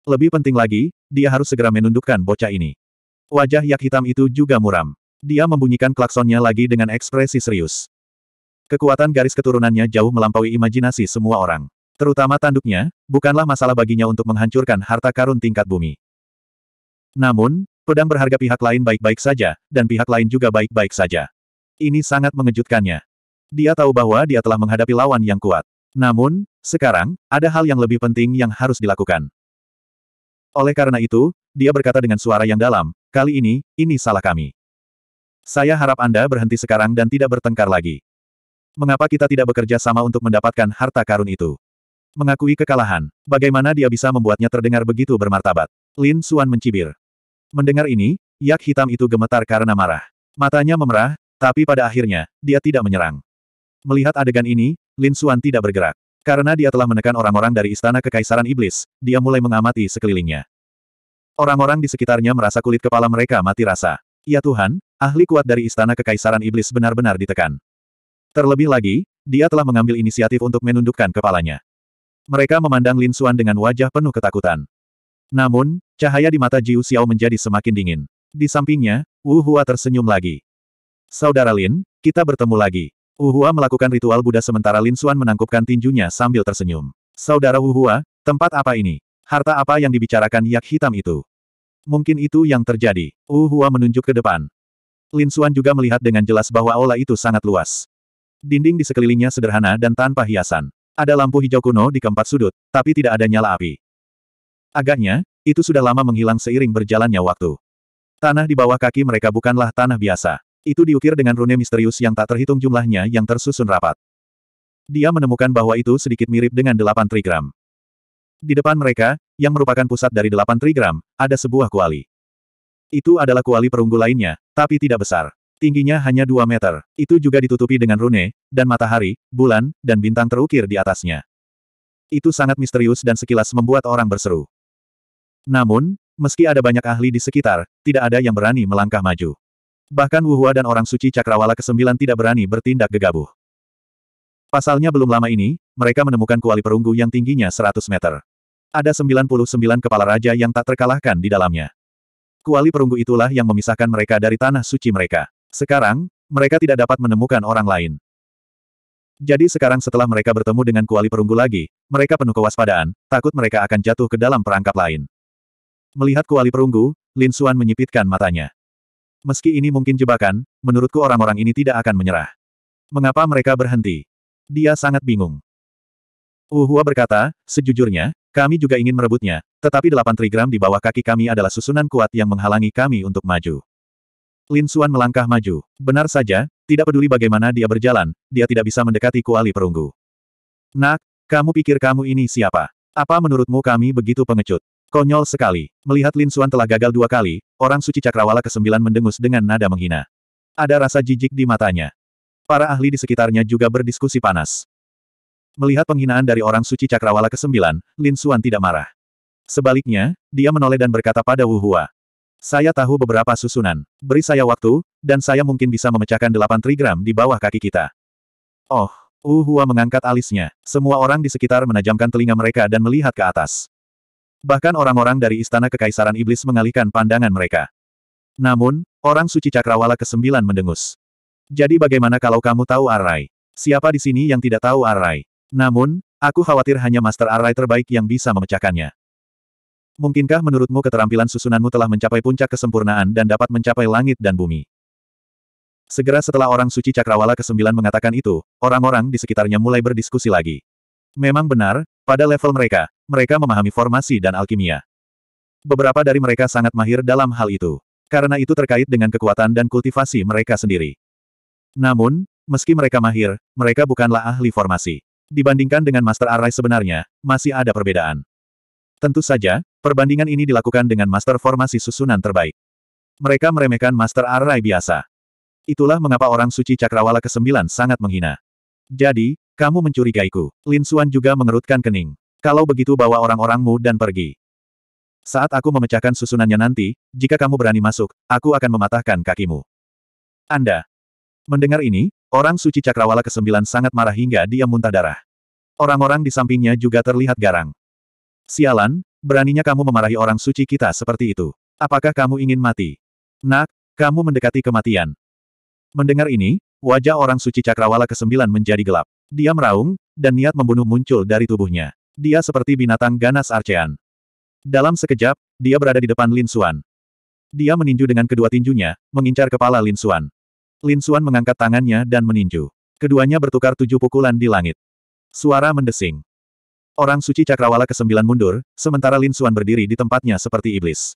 Speaker 1: Lebih penting lagi, dia harus segera menundukkan bocah ini. Wajah yak hitam itu juga muram. Dia membunyikan klaksonnya lagi dengan ekspresi serius. Kekuatan garis keturunannya jauh melampaui imajinasi semua orang. Terutama tanduknya, bukanlah masalah baginya untuk menghancurkan harta karun tingkat bumi. Namun, pedang berharga pihak lain baik-baik saja, dan pihak lain juga baik-baik saja. Ini sangat mengejutkannya. Dia tahu bahwa dia telah menghadapi lawan yang kuat. Namun, sekarang, ada hal yang lebih penting yang harus dilakukan. Oleh karena itu, dia berkata dengan suara yang dalam, kali ini, ini salah kami. Saya harap Anda berhenti sekarang dan tidak bertengkar lagi. Mengapa kita tidak bekerja sama untuk mendapatkan harta karun itu? Mengakui kekalahan, bagaimana dia bisa membuatnya terdengar begitu bermartabat? Lin Suan mencibir. Mendengar ini, yak hitam itu gemetar karena marah. Matanya memerah, tapi pada akhirnya, dia tidak menyerang. Melihat adegan ini, Lin Suan tidak bergerak. Karena dia telah menekan orang-orang dari Istana Kekaisaran Iblis, dia mulai mengamati sekelilingnya. Orang-orang di sekitarnya merasa kulit kepala mereka mati rasa. Ya Tuhan, ahli kuat dari Istana Kekaisaran Iblis benar-benar ditekan. Terlebih lagi, dia telah mengambil inisiatif untuk menundukkan kepalanya. Mereka memandang Lin Xuan dengan wajah penuh ketakutan. Namun, cahaya di mata Jiu Xiao menjadi semakin dingin. Di sampingnya, Wu Hua tersenyum lagi. Saudara Lin, kita bertemu lagi. Wu Hua melakukan ritual Buddha sementara Lin Xuan menangkupkan tinjunya sambil tersenyum. Saudara Wu Hua, tempat apa ini? Harta apa yang dibicarakan yak hitam itu? Mungkin itu yang terjadi. Wu Hua menunjuk ke depan. Lin Xuan juga melihat dengan jelas bahwa aula itu sangat luas. Dinding di sekelilingnya sederhana dan tanpa hiasan. Ada lampu hijau kuno di keempat sudut, tapi tidak ada nyala api. Agaknya, itu sudah lama menghilang seiring berjalannya waktu. Tanah di bawah kaki mereka bukanlah tanah biasa. Itu diukir dengan rune misterius yang tak terhitung jumlahnya yang tersusun rapat. Dia menemukan bahwa itu sedikit mirip dengan delapan trigram. Di depan mereka, yang merupakan pusat dari delapan trigram, ada sebuah kuali. Itu adalah kuali perunggu lainnya, tapi tidak besar. Tingginya hanya 2 meter. Itu juga ditutupi dengan rune, dan matahari, bulan, dan bintang terukir di atasnya. Itu sangat misterius dan sekilas membuat orang berseru. Namun, meski ada banyak ahli di sekitar, tidak ada yang berani melangkah maju. Bahkan Wuhua dan orang suci Cakrawala ke-9 tidak berani bertindak gegabah. Pasalnya belum lama ini, mereka menemukan kuali perunggu yang tingginya 100 meter. Ada 99 kepala raja yang tak terkalahkan di dalamnya. Kuali perunggu itulah yang memisahkan mereka dari tanah suci mereka. Sekarang, mereka tidak dapat menemukan orang lain. Jadi sekarang setelah mereka bertemu dengan kuali perunggu lagi, mereka penuh kewaspadaan, takut mereka akan jatuh ke dalam perangkap lain. Melihat kuali perunggu, Lin Xuan menyipitkan matanya. Meski ini mungkin jebakan, menurutku orang-orang ini tidak akan menyerah. Mengapa mereka berhenti? Dia sangat bingung. Uhua berkata, sejujurnya, kami juga ingin merebutnya, tetapi delapan trigram di bawah kaki kami adalah susunan kuat yang menghalangi kami untuk maju. Lin Suan melangkah maju. Benar saja, tidak peduli bagaimana dia berjalan, dia tidak bisa mendekati kuali perunggu. Nak, kamu pikir kamu ini siapa? Apa menurutmu kami begitu pengecut? Konyol sekali. Melihat Lin Suan telah gagal dua kali, orang suci cakrawala kesembilan mendengus dengan nada menghina. Ada rasa jijik di matanya. Para ahli di sekitarnya juga berdiskusi panas. Melihat penghinaan dari orang suci cakrawala kesembilan, Lin Suan tidak marah. Sebaliknya, dia menoleh dan berkata pada Wu Hua, saya tahu beberapa susunan. Beri saya waktu, dan saya mungkin bisa memecahkan delapan trigram di bawah kaki kita. Oh, Uhua mengangkat alisnya. Semua orang di sekitar menajamkan telinga mereka dan melihat ke atas. Bahkan orang-orang dari Istana Kekaisaran Iblis mengalihkan pandangan mereka. Namun, orang suci Cakrawala ke-9 mendengus. Jadi bagaimana kalau kamu tahu Arai? Siapa di sini yang tidak tahu Arai? Namun, aku khawatir hanya Master Arai terbaik yang bisa memecahkannya. Mungkinkah menurutmu keterampilan susunanmu telah mencapai puncak kesempurnaan dan dapat mencapai langit dan bumi? Segera setelah orang suci Cakrawala ke-9 mengatakan itu, orang-orang di sekitarnya mulai berdiskusi lagi. Memang benar, pada level mereka, mereka memahami formasi dan alkimia. Beberapa dari mereka sangat mahir dalam hal itu. Karena itu terkait dengan kekuatan dan kultivasi mereka sendiri. Namun, meski mereka mahir, mereka bukanlah ahli formasi. Dibandingkan dengan Master Arai sebenarnya, masih ada perbedaan. Tentu saja, Perbandingan ini dilakukan dengan master formasi susunan terbaik. Mereka meremehkan master array biasa. Itulah mengapa orang suci cakrawala ke-9 sangat menghina. Jadi, kamu mencurigaiku. Lin Xuan juga mengerutkan kening. Kalau begitu bawa orang-orangmu dan pergi. Saat aku memecahkan susunannya nanti, jika kamu berani masuk, aku akan mematahkan kakimu. Anda. Mendengar ini, orang suci cakrawala ke-9 sangat marah hingga dia muntah darah. Orang-orang di sampingnya juga terlihat garang. Sialan, beraninya kamu memarahi orang suci kita seperti itu? Apakah kamu ingin mati? Nak, kamu mendekati kematian. Mendengar ini, wajah orang suci cakrawala kesembilan menjadi gelap. Dia meraung, dan niat membunuh muncul dari tubuhnya. Dia seperti binatang ganas Arcean. Dalam sekejap, dia berada di depan Lin Suan. Dia meninju dengan kedua tinjunya, mengincar kepala Lin Suan. Lin Suan mengangkat tangannya dan meninju. Keduanya bertukar tujuh pukulan di langit. Suara mendesing. Orang suci cakrawala ke-9 mundur, sementara Lin Xuan berdiri di tempatnya seperti iblis.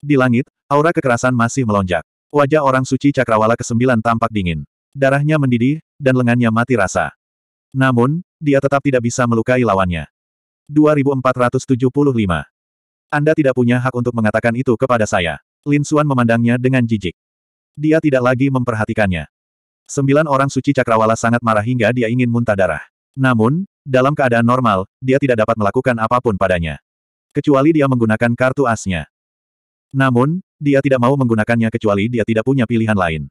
Speaker 1: Di langit, aura kekerasan masih melonjak. Wajah orang suci cakrawala ke-9 tampak dingin. Darahnya mendidih, dan lengannya mati rasa. Namun, dia tetap tidak bisa melukai lawannya. 2475. Anda tidak punya hak untuk mengatakan itu kepada saya. Lin Xuan memandangnya dengan jijik. Dia tidak lagi memperhatikannya. Sembilan orang suci cakrawala sangat marah hingga dia ingin muntah darah. Namun, dalam keadaan normal, dia tidak dapat melakukan apapun padanya. Kecuali dia menggunakan kartu asnya. Namun, dia tidak mau menggunakannya kecuali dia tidak punya pilihan lain.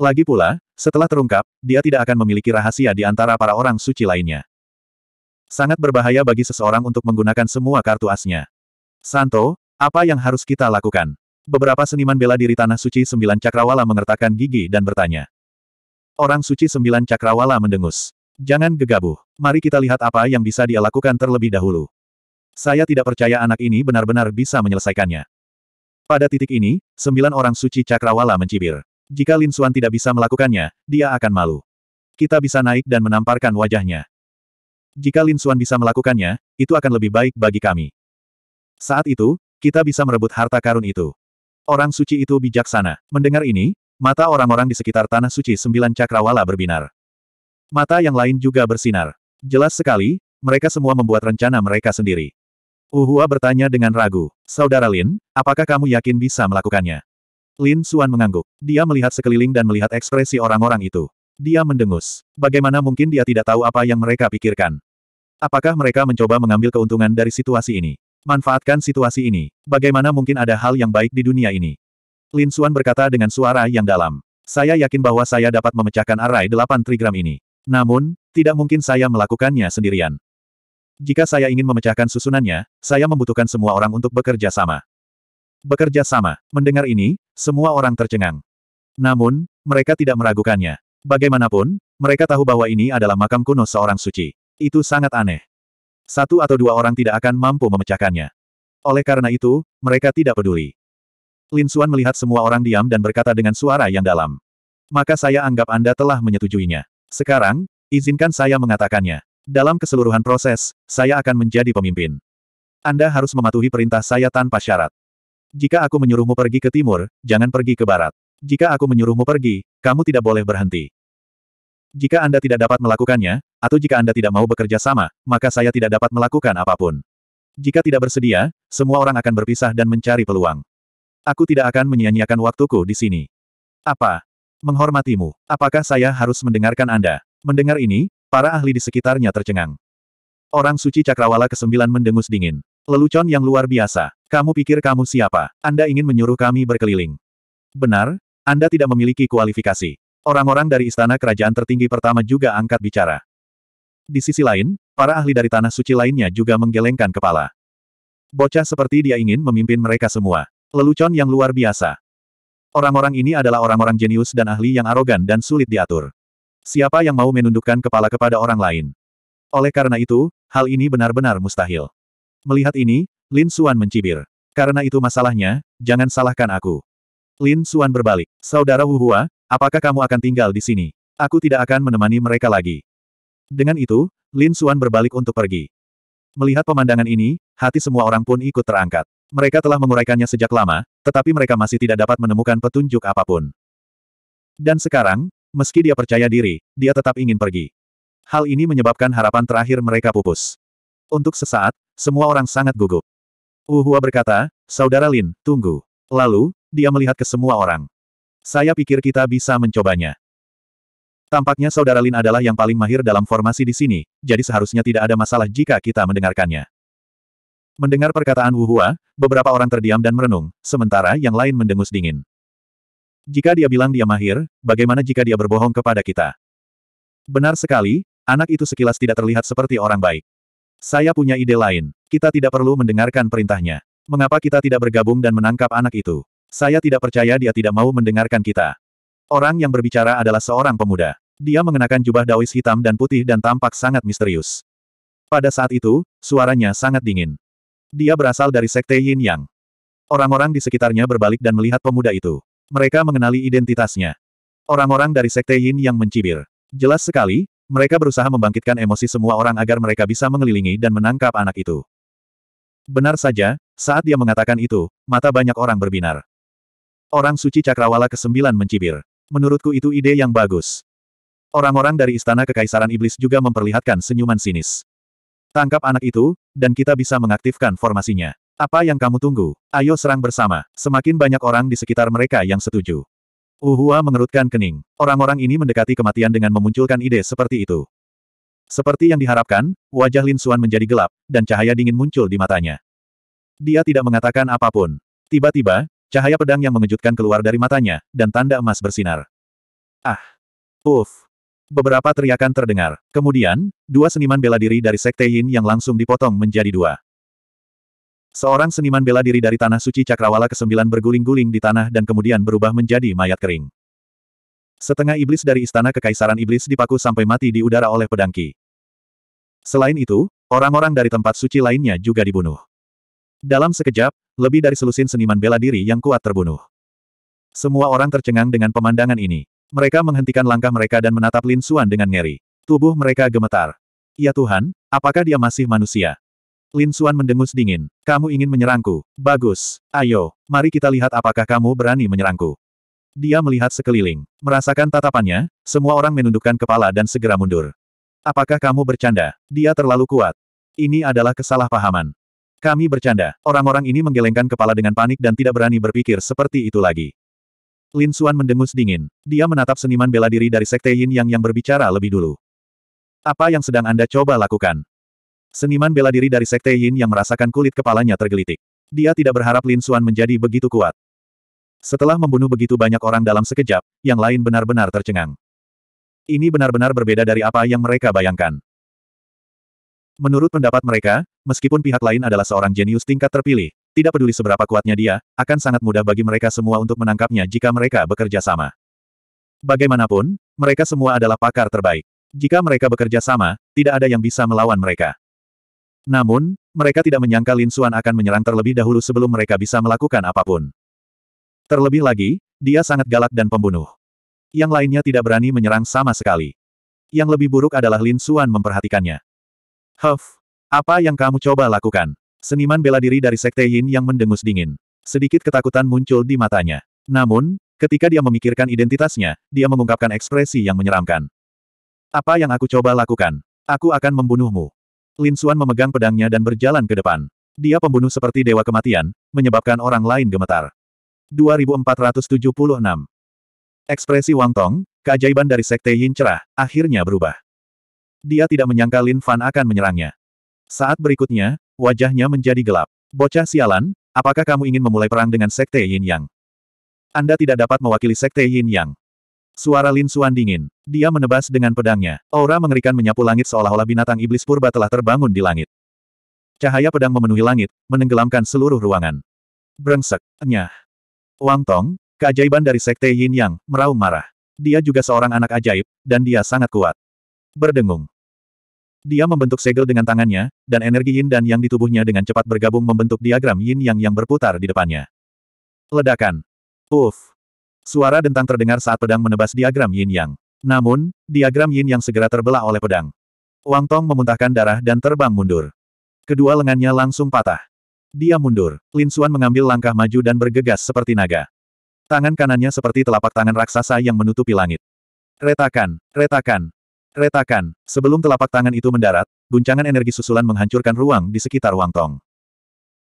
Speaker 1: Lagi pula, setelah terungkap, dia tidak akan memiliki rahasia di antara para orang suci lainnya. Sangat berbahaya bagi seseorang untuk menggunakan semua kartu asnya. Santo, apa yang harus kita lakukan? Beberapa seniman bela diri Tanah Suci Sembilan Cakrawala mengertakkan gigi dan bertanya. Orang suci Sembilan Cakrawala mendengus. Jangan gegabah. Mari kita lihat apa yang bisa dia lakukan terlebih dahulu. Saya tidak percaya anak ini benar-benar bisa menyelesaikannya. Pada titik ini, sembilan orang suci cakrawala mencibir. Jika Lin Xuan tidak bisa melakukannya, dia akan malu. Kita bisa naik dan menamparkan wajahnya. Jika Lin Xuan bisa melakukannya, itu akan lebih baik bagi kami. Saat itu, kita bisa merebut harta karun itu. Orang suci itu bijaksana. Mendengar ini, mata orang-orang di sekitar tanah suci sembilan cakrawala berbinar. Mata yang lain juga bersinar. Jelas sekali, mereka semua membuat rencana mereka sendiri. Uhua bertanya dengan ragu, Saudara Lin, apakah kamu yakin bisa melakukannya? Lin Suan mengangguk. Dia melihat sekeliling dan melihat ekspresi orang-orang itu. Dia mendengus. Bagaimana mungkin dia tidak tahu apa yang mereka pikirkan? Apakah mereka mencoba mengambil keuntungan dari situasi ini? Manfaatkan situasi ini. Bagaimana mungkin ada hal yang baik di dunia ini? Lin Suan berkata dengan suara yang dalam. Saya yakin bahwa saya dapat memecahkan array delapan trigram ini. Namun, tidak mungkin saya melakukannya sendirian. Jika saya ingin memecahkan susunannya, saya membutuhkan semua orang untuk bekerja sama. Bekerja sama, mendengar ini, semua orang tercengang. Namun, mereka tidak meragukannya. Bagaimanapun, mereka tahu bahwa ini adalah makam kuno seorang suci. Itu sangat aneh. Satu atau dua orang tidak akan mampu memecahkannya. Oleh karena itu, mereka tidak peduli. Lin Xuan melihat semua orang diam dan berkata dengan suara yang dalam. Maka saya anggap Anda telah menyetujuinya. Sekarang, izinkan saya mengatakannya. Dalam keseluruhan proses, saya akan menjadi pemimpin. Anda harus mematuhi perintah saya tanpa syarat. Jika aku menyuruhmu pergi ke timur, jangan pergi ke barat. Jika aku menyuruhmu pergi, kamu tidak boleh berhenti. Jika Anda tidak dapat melakukannya, atau jika Anda tidak mau bekerja sama, maka saya tidak dapat melakukan apapun. Jika tidak bersedia, semua orang akan berpisah dan mencari peluang. Aku tidak akan menyia-nyiakan waktuku di sini. Apa menghormatimu. Apakah saya harus mendengarkan Anda? Mendengar ini, para ahli di sekitarnya tercengang. Orang suci cakrawala kesembilan mendengus dingin. Lelucon yang luar biasa. Kamu pikir kamu siapa? Anda ingin menyuruh kami berkeliling. Benar, Anda tidak memiliki kualifikasi. Orang-orang dari istana kerajaan tertinggi pertama juga angkat bicara. Di sisi lain, para ahli dari tanah suci lainnya juga menggelengkan kepala. Bocah seperti dia ingin memimpin mereka semua. Lelucon yang luar biasa. Orang-orang ini adalah orang-orang jenius dan ahli yang arogan dan sulit diatur. Siapa yang mau menundukkan kepala kepada orang lain? Oleh karena itu, hal ini benar-benar mustahil. Melihat ini, Lin Suan mencibir. Karena itu masalahnya, jangan salahkan aku. Lin Suan berbalik. Saudara Hua, apakah kamu akan tinggal di sini? Aku tidak akan menemani mereka lagi. Dengan itu, Lin Suan berbalik untuk pergi. Melihat pemandangan ini, hati semua orang pun ikut terangkat. Mereka telah menguraikannya sejak lama, tetapi mereka masih tidak dapat menemukan petunjuk apapun. Dan sekarang, meski dia percaya diri, dia tetap ingin pergi. Hal ini menyebabkan harapan terakhir mereka pupus. Untuk sesaat, semua orang sangat gugup. Uhua berkata, Saudara Lin, tunggu. Lalu, dia melihat ke semua orang. Saya pikir kita bisa mencobanya. Tampaknya Saudara Lin adalah yang paling mahir dalam formasi di sini, jadi seharusnya tidak ada masalah jika kita mendengarkannya. Mendengar perkataan Wuhua, Beberapa orang terdiam dan merenung, sementara yang lain mendengus dingin. Jika dia bilang dia mahir, bagaimana jika dia berbohong kepada kita? Benar sekali, anak itu sekilas tidak terlihat seperti orang baik. Saya punya ide lain. Kita tidak perlu mendengarkan perintahnya. Mengapa kita tidak bergabung dan menangkap anak itu? Saya tidak percaya dia tidak mau mendengarkan kita. Orang yang berbicara adalah seorang pemuda. Dia mengenakan jubah dawis hitam dan putih dan tampak sangat misterius. Pada saat itu, suaranya sangat dingin. Dia berasal dari Sekte Yin Yang. Orang-orang di sekitarnya berbalik dan melihat pemuda itu. Mereka mengenali identitasnya. Orang-orang dari Sekte Yin Yang mencibir. Jelas sekali, mereka berusaha membangkitkan emosi semua orang agar mereka bisa mengelilingi dan menangkap anak itu. Benar saja, saat dia mengatakan itu, mata banyak orang berbinar. Orang suci cakrawala ke-9 mencibir. Menurutku itu ide yang bagus. Orang-orang dari Istana Kekaisaran Iblis juga memperlihatkan senyuman sinis. Tangkap anak itu, dan kita bisa mengaktifkan formasinya. Apa yang kamu tunggu? Ayo serang bersama. Semakin banyak orang di sekitar mereka yang setuju. Uhua mengerutkan kening. Orang-orang ini mendekati kematian dengan memunculkan ide seperti itu. Seperti yang diharapkan, wajah Lin Suan menjadi gelap, dan cahaya dingin muncul di matanya. Dia tidak mengatakan apapun. Tiba-tiba, cahaya pedang yang mengejutkan keluar dari matanya, dan tanda emas bersinar. Ah! Uff! Beberapa teriakan terdengar. Kemudian, dua seniman bela diri dari Sekte Yin yang langsung dipotong menjadi dua. Seorang seniman bela diri dari Tanah Suci Cakrawala ke-9 berguling-guling di tanah dan kemudian berubah menjadi mayat kering. Setengah iblis dari Istana Kekaisaran Iblis dipaku sampai mati di udara oleh pedangki. Selain itu, orang-orang dari tempat suci lainnya juga dibunuh. Dalam sekejap, lebih dari selusin seniman bela diri yang kuat terbunuh. Semua orang tercengang dengan pemandangan ini. Mereka menghentikan langkah mereka dan menatap Lin Xuan dengan ngeri. Tubuh mereka gemetar. Ya Tuhan, apakah dia masih manusia? Lin Xuan mendengus dingin. Kamu ingin menyerangku? Bagus. Ayo, mari kita lihat apakah kamu berani menyerangku. Dia melihat sekeliling. Merasakan tatapannya, semua orang menundukkan kepala dan segera mundur. Apakah kamu bercanda? Dia terlalu kuat. Ini adalah kesalahpahaman. Kami bercanda. Orang-orang ini menggelengkan kepala dengan panik dan tidak berani berpikir seperti itu lagi. Lin Suan mendengus dingin. Dia menatap seniman bela diri dari Sekte Yin Yang yang berbicara lebih dulu. Apa yang sedang Anda coba lakukan? Seniman bela diri dari Sekte Yin yang merasakan kulit kepalanya tergelitik. Dia tidak berharap Lin Suan menjadi begitu kuat. Setelah membunuh begitu banyak orang dalam sekejap, yang lain benar-benar tercengang. Ini benar-benar berbeda dari apa yang mereka bayangkan. Menurut pendapat mereka, meskipun pihak lain adalah seorang jenius tingkat terpilih, tidak peduli seberapa kuatnya dia, akan sangat mudah bagi mereka semua untuk menangkapnya jika mereka bekerja sama. Bagaimanapun, mereka semua adalah pakar terbaik. Jika mereka bekerja sama, tidak ada yang bisa melawan mereka. Namun, mereka tidak menyangka Lin Xuan akan menyerang terlebih dahulu sebelum mereka bisa melakukan apapun. Terlebih lagi, dia sangat galak dan pembunuh. Yang lainnya tidak berani menyerang sama sekali. Yang lebih buruk adalah Lin Xuan memperhatikannya. Huff, apa yang kamu coba lakukan? Seniman bela diri dari Sekte Yin yang mendengus dingin. Sedikit ketakutan muncul di matanya. Namun, ketika dia memikirkan identitasnya, dia mengungkapkan ekspresi yang menyeramkan. Apa yang aku coba lakukan? Aku akan membunuhmu. Lin Xuan memegang pedangnya dan berjalan ke depan. Dia pembunuh seperti dewa kematian, menyebabkan orang lain gemetar. 2476 Ekspresi Wang Tong, keajaiban dari Sekte Yin cerah, akhirnya berubah. Dia tidak menyangka Lin Fan akan menyerangnya. Saat berikutnya, Wajahnya menjadi gelap. Bocah sialan, apakah kamu ingin memulai perang dengan Sekte Yin Yang? Anda tidak dapat mewakili Sekte Yin Yang. Suara Lin Suan dingin. Dia menebas dengan pedangnya. Aura mengerikan menyapu langit seolah-olah binatang iblis purba telah terbangun di langit. Cahaya pedang memenuhi langit, menenggelamkan seluruh ruangan. Brengsek, nyah. Wang Tong, keajaiban dari Sekte Yin Yang, meraung marah. Dia juga seorang anak ajaib, dan dia sangat kuat. Berdengung. Dia membentuk segel dengan tangannya, dan energi yin dan yang di tubuhnya dengan cepat bergabung membentuk diagram yin yang yang berputar di depannya. Ledakan. Uff. Suara dentang terdengar saat pedang menebas diagram yin yang. Namun, diagram yin yang segera terbelah oleh pedang. Wang Tong memuntahkan darah dan terbang mundur. Kedua lengannya langsung patah. Dia mundur. Lin Xuan mengambil langkah maju dan bergegas seperti naga. Tangan kanannya seperti telapak tangan raksasa yang menutupi langit. Retakan, retakan, Retakan. Sebelum telapak tangan itu mendarat, guncangan energi susulan menghancurkan ruang di sekitar Wang Tong.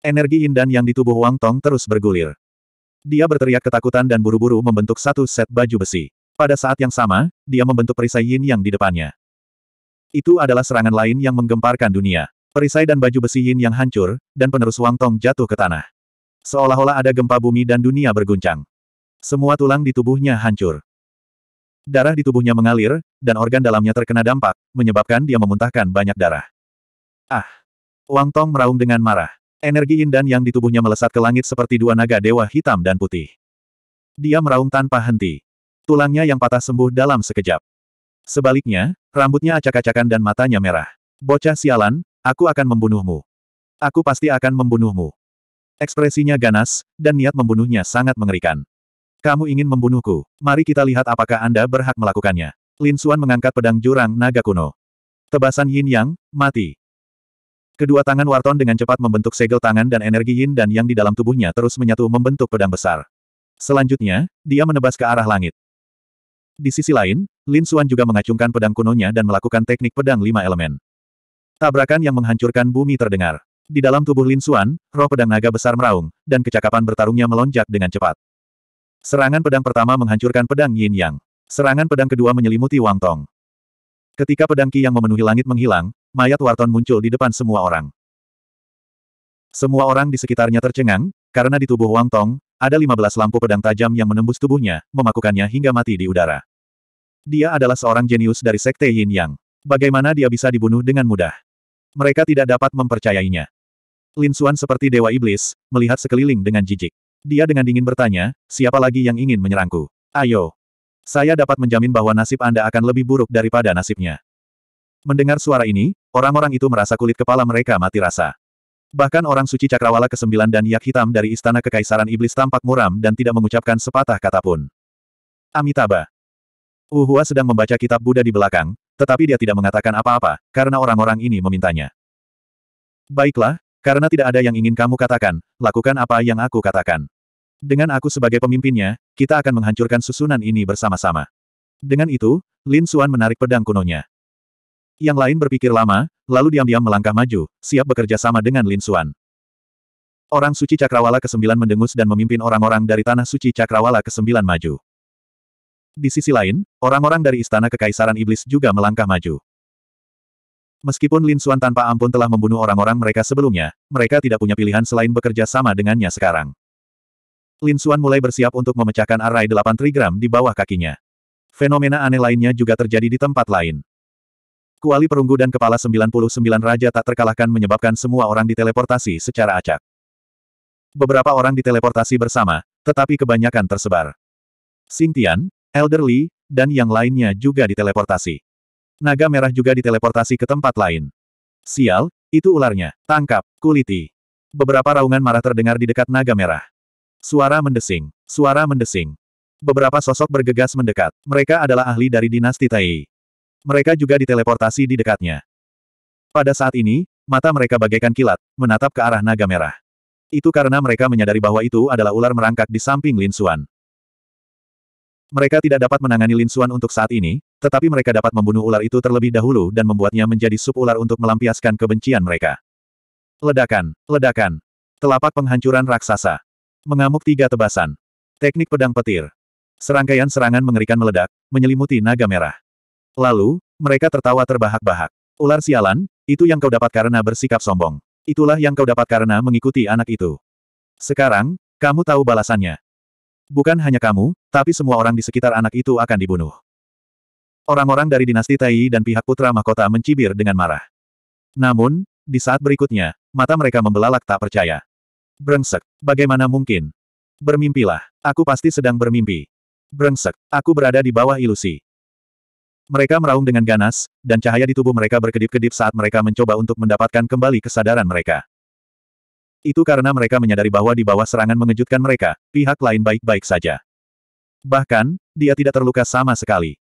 Speaker 1: Energi yin dan yang di tubuh Wang Tong terus bergulir. Dia berteriak ketakutan dan buru-buru membentuk satu set baju besi. Pada saat yang sama, dia membentuk perisai yin yang di depannya. Itu adalah serangan lain yang menggemparkan dunia. Perisai dan baju besi yin yang hancur, dan penerus Wang Tong jatuh ke tanah. Seolah-olah ada gempa bumi dan dunia berguncang. Semua tulang di tubuhnya hancur. Darah di tubuhnya mengalir, dan organ dalamnya terkena dampak, menyebabkan dia memuntahkan banyak darah. Ah! Wang Tong meraung dengan marah. Energi indan yang di tubuhnya melesat ke langit seperti dua naga dewa hitam dan putih. Dia meraung tanpa henti. Tulangnya yang patah sembuh dalam sekejap. Sebaliknya, rambutnya acak-acakan dan matanya merah. Bocah sialan, aku akan membunuhmu. Aku pasti akan membunuhmu. Ekspresinya ganas, dan niat membunuhnya sangat mengerikan. Kamu ingin membunuhku. Mari kita lihat apakah Anda berhak melakukannya. Lin Xuan mengangkat pedang jurang naga kuno. Tebasan yin yang, mati. Kedua tangan Warton dengan cepat membentuk segel tangan dan energi yin dan yang di dalam tubuhnya terus menyatu membentuk pedang besar. Selanjutnya, dia menebas ke arah langit. Di sisi lain, Lin Xuan juga mengacungkan pedang kunonya dan melakukan teknik pedang lima elemen. Tabrakan yang menghancurkan bumi terdengar. Di dalam tubuh Lin Xuan, roh pedang naga besar meraung, dan kecakapan bertarungnya melonjak dengan cepat. Serangan pedang pertama menghancurkan pedang Yin Yang. Serangan pedang kedua menyelimuti Wang Tong. Ketika pedang Qi yang memenuhi langit menghilang, mayat Warton muncul di depan semua orang. Semua orang di sekitarnya tercengang, karena di tubuh Wang Tong, ada 15 lampu pedang tajam yang menembus tubuhnya, memakukannya hingga mati di udara. Dia adalah seorang jenius dari Sekte Yin Yang. Bagaimana dia bisa dibunuh dengan mudah? Mereka tidak dapat mempercayainya. Lin Xuan seperti Dewa Iblis, melihat sekeliling dengan jijik. Dia dengan dingin bertanya, siapa lagi yang ingin menyerangku? Ayo. Saya dapat menjamin bahwa nasib Anda akan lebih buruk daripada nasibnya. Mendengar suara ini, orang-orang itu merasa kulit kepala mereka mati rasa. Bahkan orang suci Cakrawala ke-9 dan Yak Hitam dari Istana Kekaisaran Iblis tampak muram dan tidak mengucapkan sepatah kata pun. Amitabha. Uhua sedang membaca kitab Buddha di belakang, tetapi dia tidak mengatakan apa-apa, karena orang-orang ini memintanya. Baiklah, karena tidak ada yang ingin kamu katakan, lakukan apa yang aku katakan. Dengan aku sebagai pemimpinnya, kita akan menghancurkan susunan ini bersama-sama. Dengan itu, Lin Xuan menarik pedang kunonya. Yang lain berpikir lama, lalu diam-diam melangkah maju, siap bekerja sama dengan Lin Xuan. Orang suci Cakrawala ke-9 mendengus dan memimpin orang-orang dari tanah suci Cakrawala ke-9 maju. Di sisi lain, orang-orang dari istana kekaisaran iblis juga melangkah maju. Meskipun Lin Xuan tanpa ampun telah membunuh orang-orang mereka sebelumnya, mereka tidak punya pilihan selain bekerja sama dengannya sekarang. Lin Xuan mulai bersiap untuk memecahkan arai delapan trigram di bawah kakinya. Fenomena aneh lainnya juga terjadi di tempat lain. Kuali perunggu dan kepala 99 raja tak terkalahkan menyebabkan semua orang diteleportasi secara acak. Beberapa orang diteleportasi bersama, tetapi kebanyakan tersebar. Xing Tian, Elder dan yang lainnya juga diteleportasi. Naga merah juga diteleportasi ke tempat lain. Sial, itu ularnya. Tangkap, kuliti. Beberapa raungan marah terdengar di dekat naga merah. Suara mendesing. Suara mendesing. Beberapa sosok bergegas mendekat. Mereka adalah ahli dari dinasti Tai. Mereka juga diteleportasi di dekatnya. Pada saat ini, mata mereka bagaikan kilat, menatap ke arah naga merah. Itu karena mereka menyadari bahwa itu adalah ular merangkak di samping Lin Suan. Mereka tidak dapat menangani Lin Xuan untuk saat ini, tetapi mereka dapat membunuh ular itu terlebih dahulu dan membuatnya menjadi sup ular untuk melampiaskan kebencian mereka. Ledakan, ledakan. Telapak penghancuran raksasa. Mengamuk tiga tebasan. Teknik pedang petir. Serangkaian serangan mengerikan meledak, menyelimuti naga merah. Lalu, mereka tertawa terbahak-bahak. Ular sialan, itu yang kau dapat karena bersikap sombong. Itulah yang kau dapat karena mengikuti anak itu. Sekarang, kamu tahu balasannya. Bukan hanya kamu, tapi semua orang di sekitar anak itu akan dibunuh. Orang-orang dari dinasti Tai dan pihak putra mahkota mencibir dengan marah. Namun, di saat berikutnya, mata mereka membelalak tak percaya. Brengsek, bagaimana mungkin? Bermimpilah, aku pasti sedang bermimpi. Brengsek, aku berada di bawah ilusi. Mereka meraung dengan ganas, dan cahaya di tubuh mereka berkedip-kedip saat mereka mencoba untuk mendapatkan kembali kesadaran mereka. Itu karena mereka menyadari bahwa di bawah serangan mengejutkan mereka, pihak lain baik-baik saja. Bahkan, dia tidak terluka sama sekali.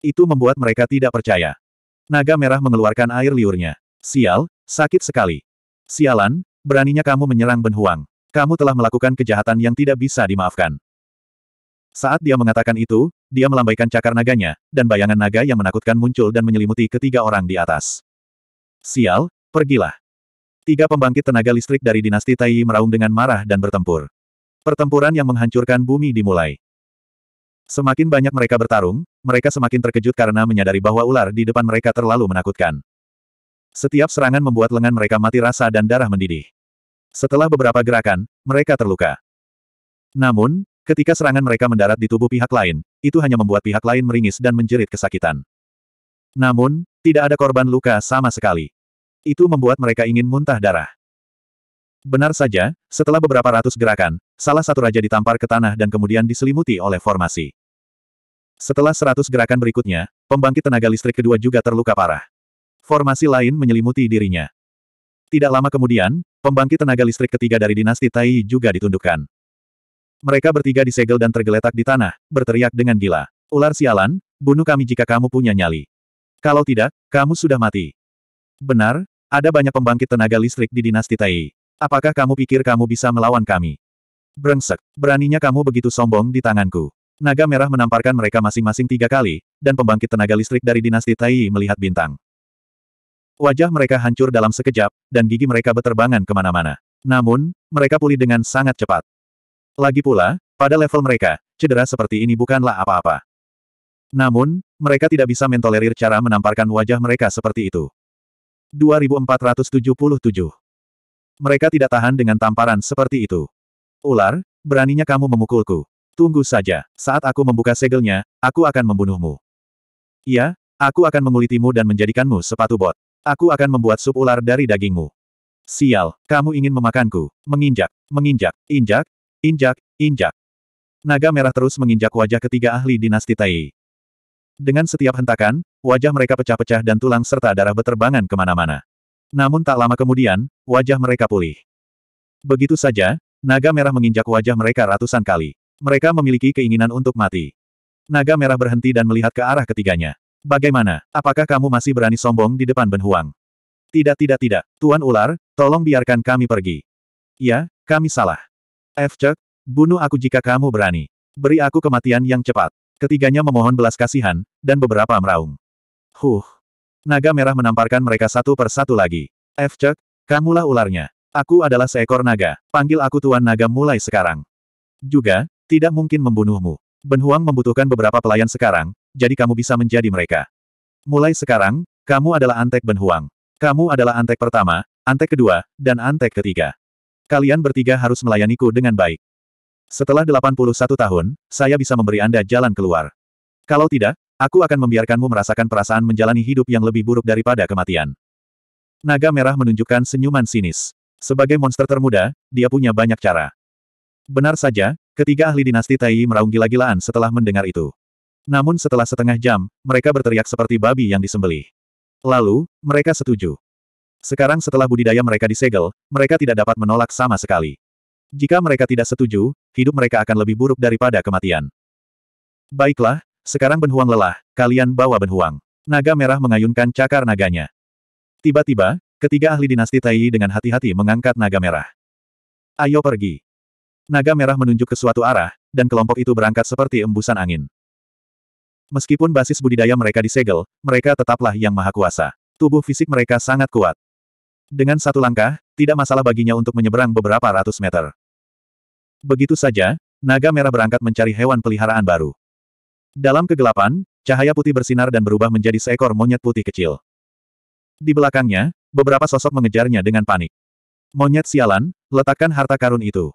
Speaker 1: Itu membuat mereka tidak percaya. Naga merah mengeluarkan air liurnya. Sial, sakit sekali. Sialan, beraninya kamu menyerang Ben Huang. Kamu telah melakukan kejahatan yang tidak bisa dimaafkan. Saat dia mengatakan itu, dia melambaikan cakar naganya, dan bayangan naga yang menakutkan muncul dan menyelimuti ketiga orang di atas. Sial, pergilah. Tiga pembangkit tenaga listrik dari dinasti Taiyi meraung dengan marah dan bertempur. Pertempuran yang menghancurkan bumi dimulai. Semakin banyak mereka bertarung, mereka semakin terkejut karena menyadari bahwa ular di depan mereka terlalu menakutkan. Setiap serangan membuat lengan mereka mati rasa dan darah mendidih. Setelah beberapa gerakan, mereka terluka. Namun, ketika serangan mereka mendarat di tubuh pihak lain, itu hanya membuat pihak lain meringis dan menjerit kesakitan. Namun, tidak ada korban luka sama sekali. Itu membuat mereka ingin muntah darah. Benar saja, setelah beberapa ratus gerakan, salah satu raja ditampar ke tanah dan kemudian diselimuti oleh formasi. Setelah seratus gerakan berikutnya, pembangkit tenaga listrik kedua juga terluka parah. Formasi lain menyelimuti dirinya. Tidak lama kemudian, pembangkit tenaga listrik ketiga dari dinasti Tai juga ditundukkan. Mereka bertiga disegel dan tergeletak di tanah, berteriak dengan gila. Ular sialan, bunuh kami jika kamu punya nyali. Kalau tidak, kamu sudah mati. Benar, ada banyak pembangkit tenaga listrik di dinasti Tai. Apakah kamu pikir kamu bisa melawan kami? Brengsek, beraninya kamu begitu sombong di tanganku. Naga merah menamparkan mereka masing-masing tiga kali, dan pembangkit tenaga listrik dari dinasti Tai melihat bintang. Wajah mereka hancur dalam sekejap, dan gigi mereka beterbangan kemana-mana. Namun, mereka pulih dengan sangat cepat. Lagi pula, pada level mereka, cedera seperti ini bukanlah apa-apa. Namun, mereka tidak bisa mentolerir cara menamparkan wajah mereka seperti itu. 2477. Mereka tidak tahan dengan tamparan seperti itu. Ular, beraninya kamu memukulku. Tunggu saja, saat aku membuka segelnya, aku akan membunuhmu. Iya, aku akan mengulitimu dan menjadikanmu sepatu bot. Aku akan membuat sup ular dari dagingmu. Sial, kamu ingin memakanku. Menginjak, menginjak, injak, injak, injak. Naga merah terus menginjak wajah ketiga ahli dinasti Tai. Dengan setiap hentakan, wajah mereka pecah-pecah dan tulang serta darah beterbangan kemana-mana. Namun tak lama kemudian, wajah mereka pulih. Begitu saja, naga merah menginjak wajah mereka ratusan kali. Mereka memiliki keinginan untuk mati. Naga merah berhenti dan melihat ke arah ketiganya. Bagaimana, apakah kamu masih berani sombong di depan Ben Huang? Tidak tidak tidak, Tuan Ular, tolong biarkan kami pergi. Ya, kami salah. F. Cek, bunuh aku jika kamu berani. Beri aku kematian yang cepat. Ketiganya memohon belas kasihan, dan beberapa meraung. Huh. Naga merah menamparkan mereka satu per satu lagi. F. kamulah ularnya. Aku adalah seekor naga. Panggil aku Tuan Naga mulai sekarang. Juga, tidak mungkin membunuhmu. Benhuang membutuhkan beberapa pelayan sekarang, jadi kamu bisa menjadi mereka. Mulai sekarang, kamu adalah antek Benhuang. Kamu adalah antek pertama, antek kedua, dan antek ketiga. Kalian bertiga harus melayaniku dengan baik. Setelah 81 tahun, saya bisa memberi Anda jalan keluar. Kalau tidak, aku akan membiarkanmu merasakan perasaan menjalani hidup yang lebih buruk daripada kematian. Naga merah menunjukkan senyuman sinis. Sebagai monster termuda, dia punya banyak cara. Benar saja, ketiga ahli dinasti Taiyi meraung gila-gilaan setelah mendengar itu. Namun setelah setengah jam, mereka berteriak seperti babi yang disembelih. Lalu, mereka setuju. Sekarang setelah budidaya mereka disegel, mereka tidak dapat menolak sama sekali. Jika mereka tidak setuju, hidup mereka akan lebih buruk daripada kematian. Baiklah, sekarang benhuang lelah, kalian bawa benhuang. Naga merah mengayunkan cakar naganya. Tiba-tiba, ketiga ahli dinasti Tai dengan hati-hati mengangkat naga merah. Ayo pergi. Naga merah menunjuk ke suatu arah, dan kelompok itu berangkat seperti embusan angin. Meskipun basis budidaya mereka disegel, mereka tetaplah yang maha kuasa. Tubuh fisik mereka sangat kuat. Dengan satu langkah, tidak masalah baginya untuk menyeberang beberapa ratus meter. Begitu saja, naga merah berangkat mencari hewan peliharaan baru. Dalam kegelapan, cahaya putih bersinar dan berubah menjadi seekor monyet putih kecil. Di belakangnya, beberapa sosok mengejarnya dengan panik. Monyet sialan, letakkan harta karun itu.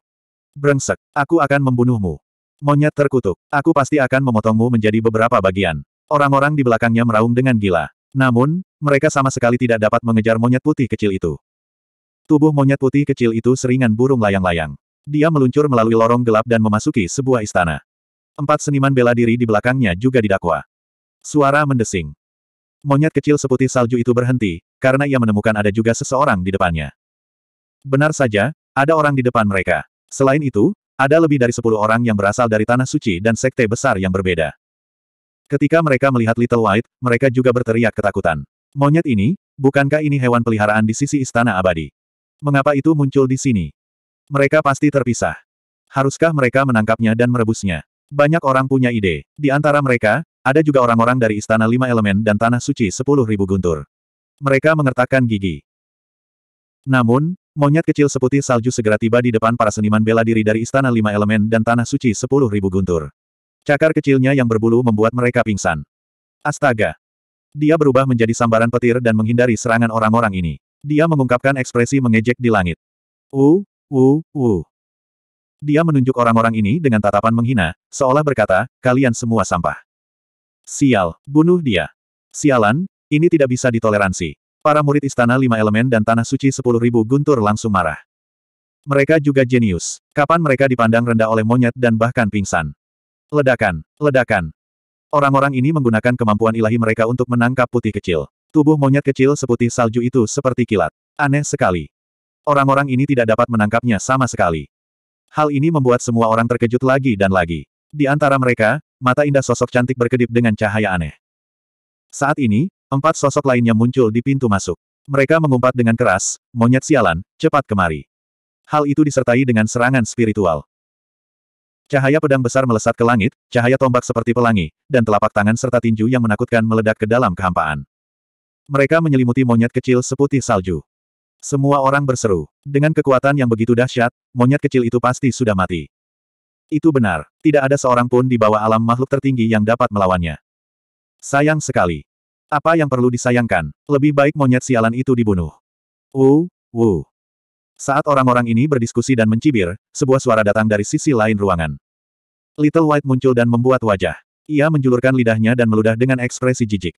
Speaker 1: Brengsek, aku akan membunuhmu. Monyet terkutuk, aku pasti akan memotongmu menjadi beberapa bagian. Orang-orang di belakangnya meraung dengan gila. Namun, mereka sama sekali tidak dapat mengejar monyet putih kecil itu. Tubuh monyet putih kecil itu seringan burung layang-layang. Dia meluncur melalui lorong gelap dan memasuki sebuah istana. Empat seniman bela diri di belakangnya juga didakwa. Suara mendesing. Monyet kecil seputih salju itu berhenti, karena ia menemukan ada juga seseorang di depannya. Benar saja, ada orang di depan mereka. Selain itu, ada lebih dari sepuluh orang yang berasal dari Tanah Suci dan sekte besar yang berbeda. Ketika mereka melihat Little White, mereka juga berteriak ketakutan. Monyet ini, bukankah ini hewan peliharaan di sisi istana abadi? Mengapa itu muncul di sini? Mereka pasti terpisah. Haruskah mereka menangkapnya dan merebusnya? Banyak orang punya ide. Di antara mereka, ada juga orang-orang dari Istana Lima Elemen dan Tanah Suci Sepuluh Ribu Guntur. Mereka mengertakkan gigi. Namun, monyet kecil seputih salju segera tiba di depan para seniman bela diri dari Istana Lima Elemen dan Tanah Suci Sepuluh Ribu Guntur. Cakar kecilnya yang berbulu membuat mereka pingsan. Astaga! Dia berubah menjadi sambaran petir dan menghindari serangan orang-orang ini. Dia mengungkapkan ekspresi mengejek di langit. Wu, Wu, Wu. Dia menunjuk orang-orang ini dengan tatapan menghina, seolah berkata, kalian semua sampah. Sial, bunuh dia. Sialan, ini tidak bisa ditoleransi. Para murid Istana Lima Elemen dan Tanah Suci Sepuluh Ribu Guntur langsung marah. Mereka juga jenius. Kapan mereka dipandang rendah oleh monyet dan bahkan pingsan. Ledakan, ledakan, Orang-orang ini menggunakan kemampuan ilahi mereka untuk menangkap putih kecil. Tubuh monyet kecil seputih salju itu seperti kilat. Aneh sekali. Orang-orang ini tidak dapat menangkapnya sama sekali. Hal ini membuat semua orang terkejut lagi dan lagi. Di antara mereka, mata indah sosok cantik berkedip dengan cahaya aneh. Saat ini, empat sosok lainnya muncul di pintu masuk. Mereka mengumpat dengan keras, monyet sialan, cepat kemari. Hal itu disertai dengan serangan spiritual. Cahaya pedang besar melesat ke langit, cahaya tombak seperti pelangi, dan telapak tangan serta tinju yang menakutkan meledak ke dalam kehampaan. Mereka menyelimuti monyet kecil seputih salju. Semua orang berseru. Dengan kekuatan yang begitu dahsyat, monyet kecil itu pasti sudah mati. Itu benar. Tidak ada seorang pun di bawah alam makhluk tertinggi yang dapat melawannya. Sayang sekali. Apa yang perlu disayangkan? Lebih baik monyet sialan itu dibunuh. Wu, wu. Saat orang-orang ini berdiskusi dan mencibir, sebuah suara datang dari sisi lain ruangan. Little White muncul dan membuat wajah. Ia menjulurkan lidahnya dan meludah dengan ekspresi jijik.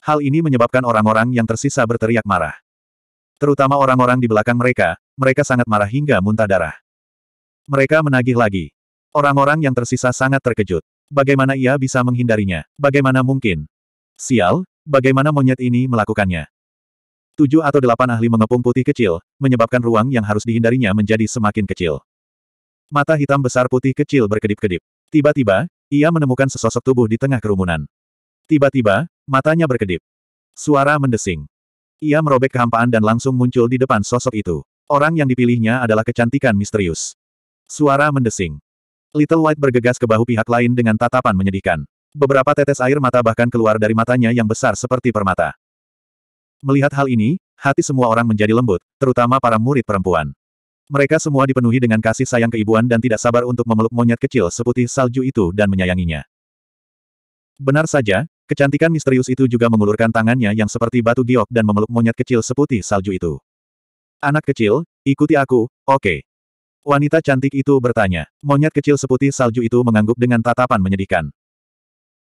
Speaker 1: Hal ini menyebabkan orang-orang yang tersisa berteriak marah. Terutama orang-orang di belakang mereka, mereka sangat marah hingga muntah darah. Mereka menagih lagi. Orang-orang yang tersisa sangat terkejut. Bagaimana ia bisa menghindarinya? Bagaimana mungkin? Sial, bagaimana monyet ini melakukannya? Tujuh atau delapan ahli mengepung putih kecil, menyebabkan ruang yang harus dihindarinya menjadi semakin kecil. Mata hitam besar putih kecil berkedip-kedip. Tiba-tiba, ia menemukan sesosok tubuh di tengah kerumunan. Tiba-tiba, matanya berkedip. Suara mendesing. Ia merobek kehampaan dan langsung muncul di depan sosok itu. Orang yang dipilihnya adalah kecantikan misterius. Suara mendesing. Little White bergegas ke bahu pihak lain dengan tatapan menyedihkan. Beberapa tetes air mata bahkan keluar dari matanya yang besar seperti permata. Melihat hal ini, hati semua orang menjadi lembut, terutama para murid perempuan. Mereka semua dipenuhi dengan kasih sayang keibuan dan tidak sabar untuk memeluk monyet kecil seputih salju itu dan menyayanginya. Benar saja, kecantikan misterius itu juga mengulurkan tangannya yang seperti batu giok dan memeluk monyet kecil seputih salju itu. Anak kecil, ikuti aku, oke. Okay. Wanita cantik itu bertanya. Monyet kecil seputih salju itu mengangguk dengan tatapan menyedihkan.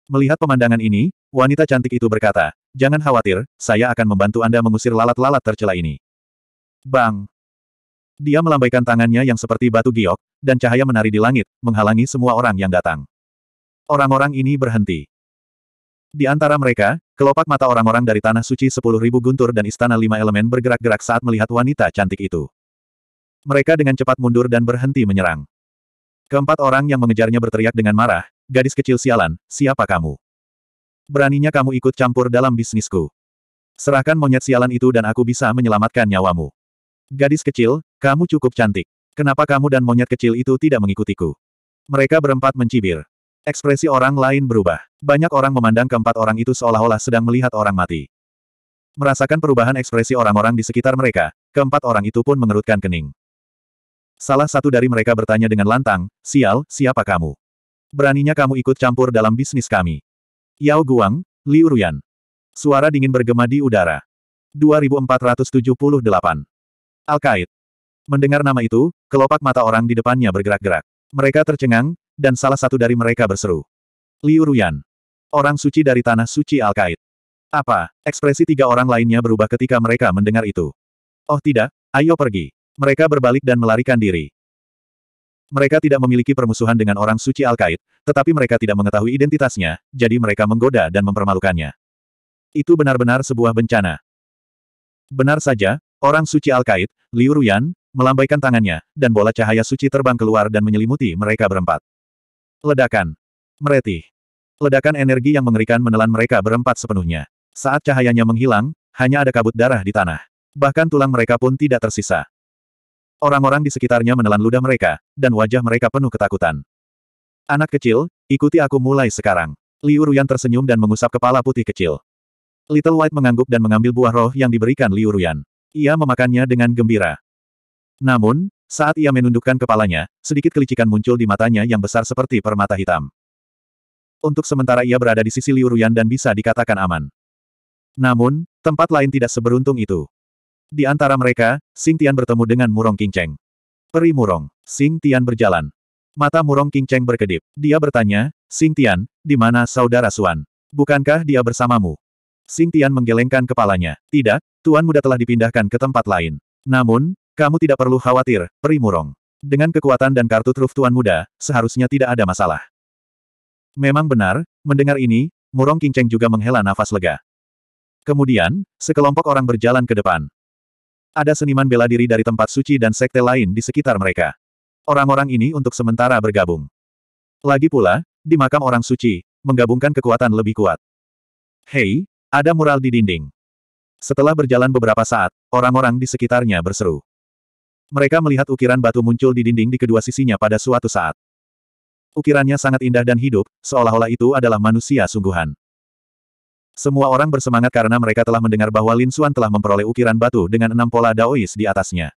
Speaker 1: Melihat pemandangan ini, wanita cantik itu berkata, Jangan khawatir, saya akan membantu Anda mengusir lalat-lalat tercela ini. Bang! Dia melambaikan tangannya yang seperti batu giok, dan cahaya menari di langit, menghalangi semua orang yang datang. Orang-orang ini berhenti. Di antara mereka, kelopak mata orang-orang dari Tanah Suci sepuluh ribu guntur dan Istana Lima Elemen bergerak-gerak saat melihat wanita cantik itu. Mereka dengan cepat mundur dan berhenti menyerang. Keempat orang yang mengejarnya berteriak dengan marah, Gadis kecil sialan, siapa kamu? Beraninya kamu ikut campur dalam bisnisku. Serahkan monyet sialan itu dan aku bisa menyelamatkan nyawamu. Gadis kecil, kamu cukup cantik. Kenapa kamu dan monyet kecil itu tidak mengikutiku? Mereka berempat mencibir. Ekspresi orang lain berubah. Banyak orang memandang keempat orang itu seolah-olah sedang melihat orang mati. Merasakan perubahan ekspresi orang-orang di sekitar mereka, keempat orang itu pun mengerutkan kening. Salah satu dari mereka bertanya dengan lantang, Sial, siapa kamu? beraninya kamu ikut campur dalam bisnis kami. Yao Guang, Liu Ruyan. Suara dingin bergema di udara. 2478. Al-Qaid. Mendengar nama itu, kelopak mata orang di depannya bergerak-gerak. Mereka tercengang, dan salah satu dari mereka berseru. Liu Ruyan. Orang suci dari tanah suci Al-Qaid. Apa? Ekspresi tiga orang lainnya berubah ketika mereka mendengar itu. Oh tidak, ayo pergi. Mereka berbalik dan melarikan diri. Mereka tidak memiliki permusuhan dengan orang suci Al-Ka'id, tetapi mereka tidak mengetahui identitasnya, jadi mereka menggoda dan mempermalukannya. Itu benar-benar sebuah bencana. Benar saja, orang suci Al-Ka'id, Liu Ruyan, melambaikan tangannya, dan bola cahaya suci terbang keluar dan menyelimuti mereka berempat. Ledakan. Meretih. Ledakan energi yang mengerikan menelan mereka berempat sepenuhnya. Saat cahayanya menghilang, hanya ada kabut darah di tanah. Bahkan tulang mereka pun tidak tersisa. Orang-orang di sekitarnya menelan ludah mereka, dan wajah mereka penuh ketakutan. Anak kecil, ikuti aku mulai sekarang. Liu Ruyan tersenyum dan mengusap kepala putih kecil. Little White mengangguk dan mengambil buah roh yang diberikan Liu Ruyan. Ia memakannya dengan gembira. Namun, saat ia menundukkan kepalanya, sedikit kelicikan muncul di matanya yang besar seperti permata hitam. Untuk sementara ia berada di sisi Liu Ruyan dan bisa dikatakan aman. Namun, tempat lain tidak seberuntung itu. Di antara mereka, Sing Tian bertemu dengan Murong King Cheng. Peri Murong, Sing Tian berjalan. Mata Murong King Cheng berkedip. Dia bertanya, Sing Tian, di mana saudara Suan? Bukankah dia bersamamu? Sing Tian menggelengkan kepalanya. Tidak, Tuan muda telah dipindahkan ke tempat lain. Namun, kamu tidak perlu khawatir, Peri Murong. Dengan kekuatan dan kartu truf Tuan muda, seharusnya tidak ada masalah. Memang benar, mendengar ini, Murong Kinceng juga menghela nafas lega. Kemudian, sekelompok orang berjalan ke depan. Ada seniman bela diri dari tempat suci dan sekte lain di sekitar mereka. Orang-orang ini untuk sementara bergabung. Lagi pula, di makam orang suci, menggabungkan kekuatan lebih kuat. Hei, ada mural di dinding. Setelah berjalan beberapa saat, orang-orang di sekitarnya berseru. Mereka melihat ukiran batu muncul di dinding di kedua sisinya pada suatu saat. Ukirannya sangat indah dan hidup, seolah-olah itu adalah manusia sungguhan. Semua orang bersemangat karena mereka telah mendengar bahwa Lin Xuan telah memperoleh ukiran batu dengan enam pola daois di atasnya.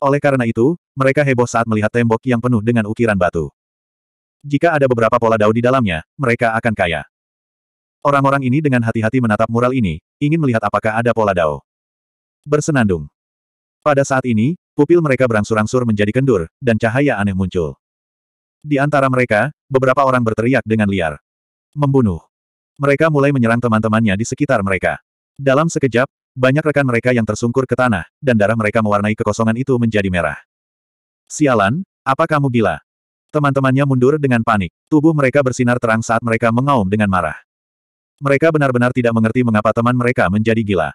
Speaker 1: Oleh karena itu, mereka heboh saat melihat tembok yang penuh dengan ukiran batu. Jika ada beberapa pola dao di dalamnya, mereka akan kaya. Orang-orang ini dengan hati-hati menatap mural ini, ingin melihat apakah ada pola dao. Bersenandung. Pada saat ini, pupil mereka berangsur-angsur menjadi kendur, dan cahaya aneh muncul. Di antara mereka, beberapa orang berteriak dengan liar. Membunuh. Mereka mulai menyerang teman-temannya di sekitar mereka. Dalam sekejap, banyak rekan mereka yang tersungkur ke tanah, dan darah mereka mewarnai kekosongan itu menjadi merah. Sialan, apa kamu gila? Teman-temannya mundur dengan panik. Tubuh mereka bersinar terang saat mereka mengaum dengan marah. Mereka benar-benar tidak mengerti mengapa teman mereka menjadi gila.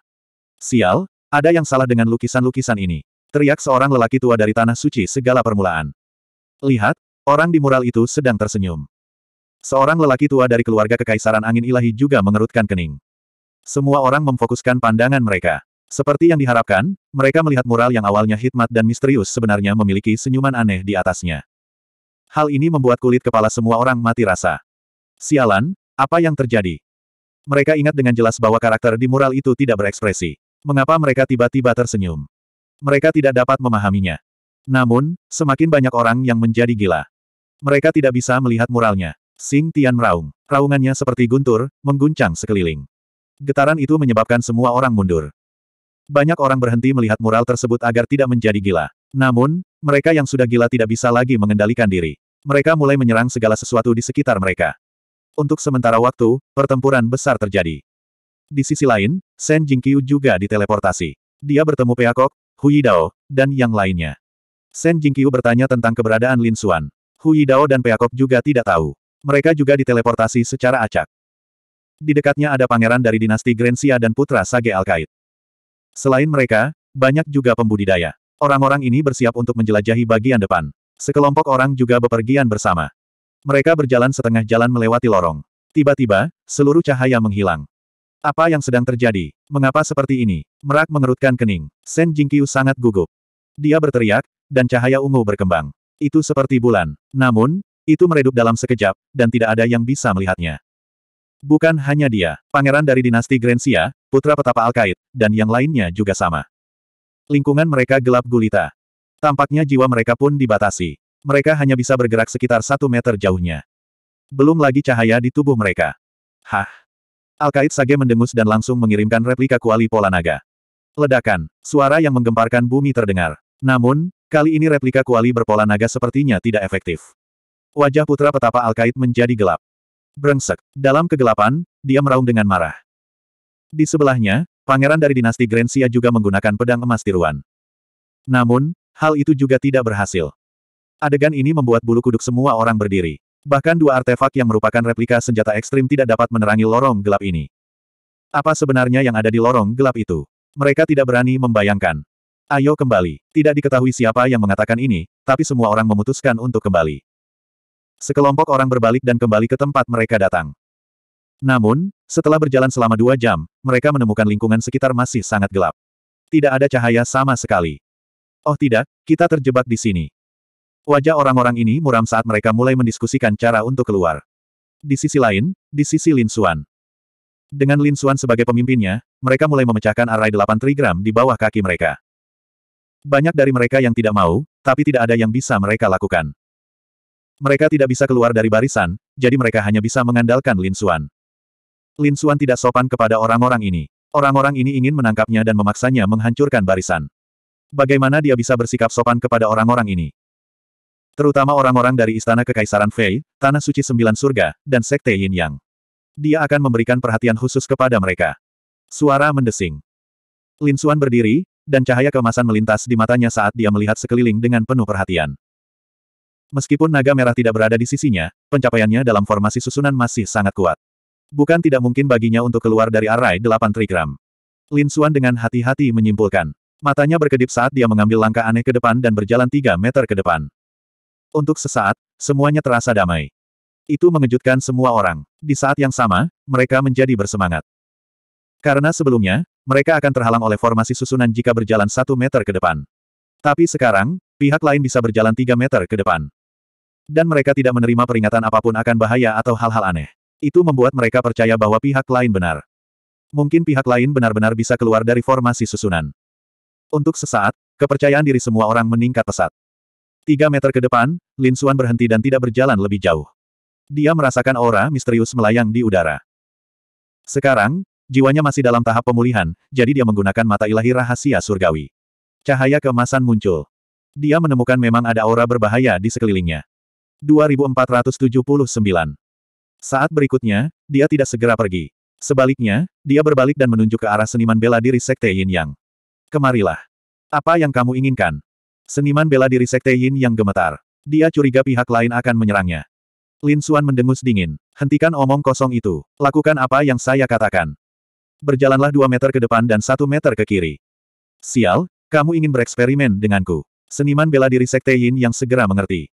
Speaker 1: Sial, ada yang salah dengan lukisan-lukisan ini. Teriak seorang lelaki tua dari tanah suci segala permulaan. Lihat, orang di mural itu sedang tersenyum. Seorang lelaki tua dari keluarga kekaisaran angin ilahi juga mengerutkan kening. Semua orang memfokuskan pandangan mereka. Seperti yang diharapkan, mereka melihat mural yang awalnya hikmat dan misterius sebenarnya memiliki senyuman aneh di atasnya. Hal ini membuat kulit kepala semua orang mati rasa. Sialan, apa yang terjadi? Mereka ingat dengan jelas bahwa karakter di mural itu tidak berekspresi. Mengapa mereka tiba-tiba tersenyum? Mereka tidak dapat memahaminya. Namun, semakin banyak orang yang menjadi gila. Mereka tidak bisa melihat muralnya. Sing Tian meraung. Raungannya seperti guntur, mengguncang sekeliling. Getaran itu menyebabkan semua orang mundur. Banyak orang berhenti melihat mural tersebut agar tidak menjadi gila. Namun, mereka yang sudah gila tidak bisa lagi mengendalikan diri. Mereka mulai menyerang segala sesuatu di sekitar mereka. Untuk sementara waktu, pertempuran besar terjadi. Di sisi lain, Shen Jingqiu juga diteleportasi. Dia bertemu Peacock, Hui Dao, dan yang lainnya. Shen Jingqiu bertanya tentang keberadaan Lin Xuan. Hui Dao dan Peacock juga tidak tahu mereka juga diteleportasi secara acak. Di dekatnya ada pangeran dari dinasti Grensia dan putra Sage Alkaid. Selain mereka, banyak juga pembudidaya. Orang-orang ini bersiap untuk menjelajahi bagian depan. Sekelompok orang juga bepergian bersama. Mereka berjalan setengah jalan melewati lorong. Tiba-tiba, seluruh cahaya menghilang. Apa yang sedang terjadi? Mengapa seperti ini? Merak mengerutkan kening. Sen Jingqiu sangat gugup. Dia berteriak, dan cahaya ungu berkembang. Itu seperti bulan. Namun, itu meredup dalam sekejap, dan tidak ada yang bisa melihatnya. Bukan hanya dia, pangeran dari dinasti Grensia, putra petapa Alkaid, dan yang lainnya juga sama. Lingkungan mereka gelap gulita. Tampaknya jiwa mereka pun dibatasi. Mereka hanya bisa bergerak sekitar satu meter jauhnya. Belum lagi cahaya di tubuh mereka. Hah. Alkaid Sage mendengus dan langsung mengirimkan replika kuali pola naga. Ledakan, suara yang menggemparkan bumi terdengar. Namun, kali ini replika kuali berpola naga sepertinya tidak efektif. Wajah putra petapa Alkait menjadi gelap. Brengsek. Dalam kegelapan, dia meraung dengan marah. Di sebelahnya, pangeran dari dinasti Grensia juga menggunakan pedang emas tiruan. Namun, hal itu juga tidak berhasil. Adegan ini membuat bulu kuduk semua orang berdiri. Bahkan dua artefak yang merupakan replika senjata ekstrim tidak dapat menerangi lorong gelap ini. Apa sebenarnya yang ada di lorong gelap itu? Mereka tidak berani membayangkan. Ayo kembali. Tidak diketahui siapa yang mengatakan ini, tapi semua orang memutuskan untuk kembali. Sekelompok orang berbalik dan kembali ke tempat mereka datang. Namun, setelah berjalan selama dua jam, mereka menemukan lingkungan sekitar masih sangat gelap. Tidak ada cahaya sama sekali. Oh tidak, kita terjebak di sini. Wajah orang-orang ini muram saat mereka mulai mendiskusikan cara untuk keluar. Di sisi lain, di sisi Lin Xuan. Dengan Lin Xuan sebagai pemimpinnya, mereka mulai memecahkan arai delapan trigram di bawah kaki mereka. Banyak dari mereka yang tidak mau, tapi tidak ada yang bisa mereka lakukan. Mereka tidak bisa keluar dari barisan, jadi mereka hanya bisa mengandalkan Lin Xuan. Lin Xuan tidak sopan kepada orang-orang ini. Orang-orang ini ingin menangkapnya dan memaksanya menghancurkan barisan. Bagaimana dia bisa bersikap sopan kepada orang-orang ini? Terutama orang-orang dari Istana Kekaisaran Fei, Tanah Suci Sembilan Surga, dan Sekte Yin Yang. Dia akan memberikan perhatian khusus kepada mereka. Suara mendesing. Lin Xuan berdiri, dan cahaya keemasan melintas di matanya saat dia melihat sekeliling dengan penuh perhatian. Meskipun naga merah tidak berada di sisinya, pencapaiannya dalam formasi susunan masih sangat kuat. Bukan tidak mungkin baginya untuk keluar dari arai 8 trigram. Lin Xuan dengan hati-hati menyimpulkan. Matanya berkedip saat dia mengambil langkah aneh ke depan dan berjalan 3 meter ke depan. Untuk sesaat, semuanya terasa damai. Itu mengejutkan semua orang. Di saat yang sama, mereka menjadi bersemangat. Karena sebelumnya, mereka akan terhalang oleh formasi susunan jika berjalan satu meter ke depan. Tapi sekarang, pihak lain bisa berjalan tiga meter ke depan. Dan mereka tidak menerima peringatan apapun akan bahaya atau hal-hal aneh. Itu membuat mereka percaya bahwa pihak lain benar. Mungkin pihak lain benar-benar bisa keluar dari formasi susunan. Untuk sesaat, kepercayaan diri semua orang meningkat pesat. Tiga meter ke depan, Lin Xuan berhenti dan tidak berjalan lebih jauh. Dia merasakan aura misterius melayang di udara. Sekarang, jiwanya masih dalam tahap pemulihan, jadi dia menggunakan mata ilahi rahasia surgawi. Cahaya keemasan muncul. Dia menemukan memang ada aura berbahaya di sekelilingnya. 2479. Saat berikutnya, dia tidak segera pergi. Sebaliknya, dia berbalik dan menunjuk ke arah seniman bela diri Sekte Yin Yang. Kemarilah. Apa yang kamu inginkan? Seniman bela diri Sekte Yin Yang gemetar. Dia curiga pihak lain akan menyerangnya. Lin Xuan mendengus dingin. Hentikan omong kosong itu. Lakukan apa yang saya katakan. Berjalanlah dua meter ke depan dan satu meter ke kiri. Sial, kamu ingin bereksperimen denganku. Seniman bela diri Sekte Yin Yang segera mengerti.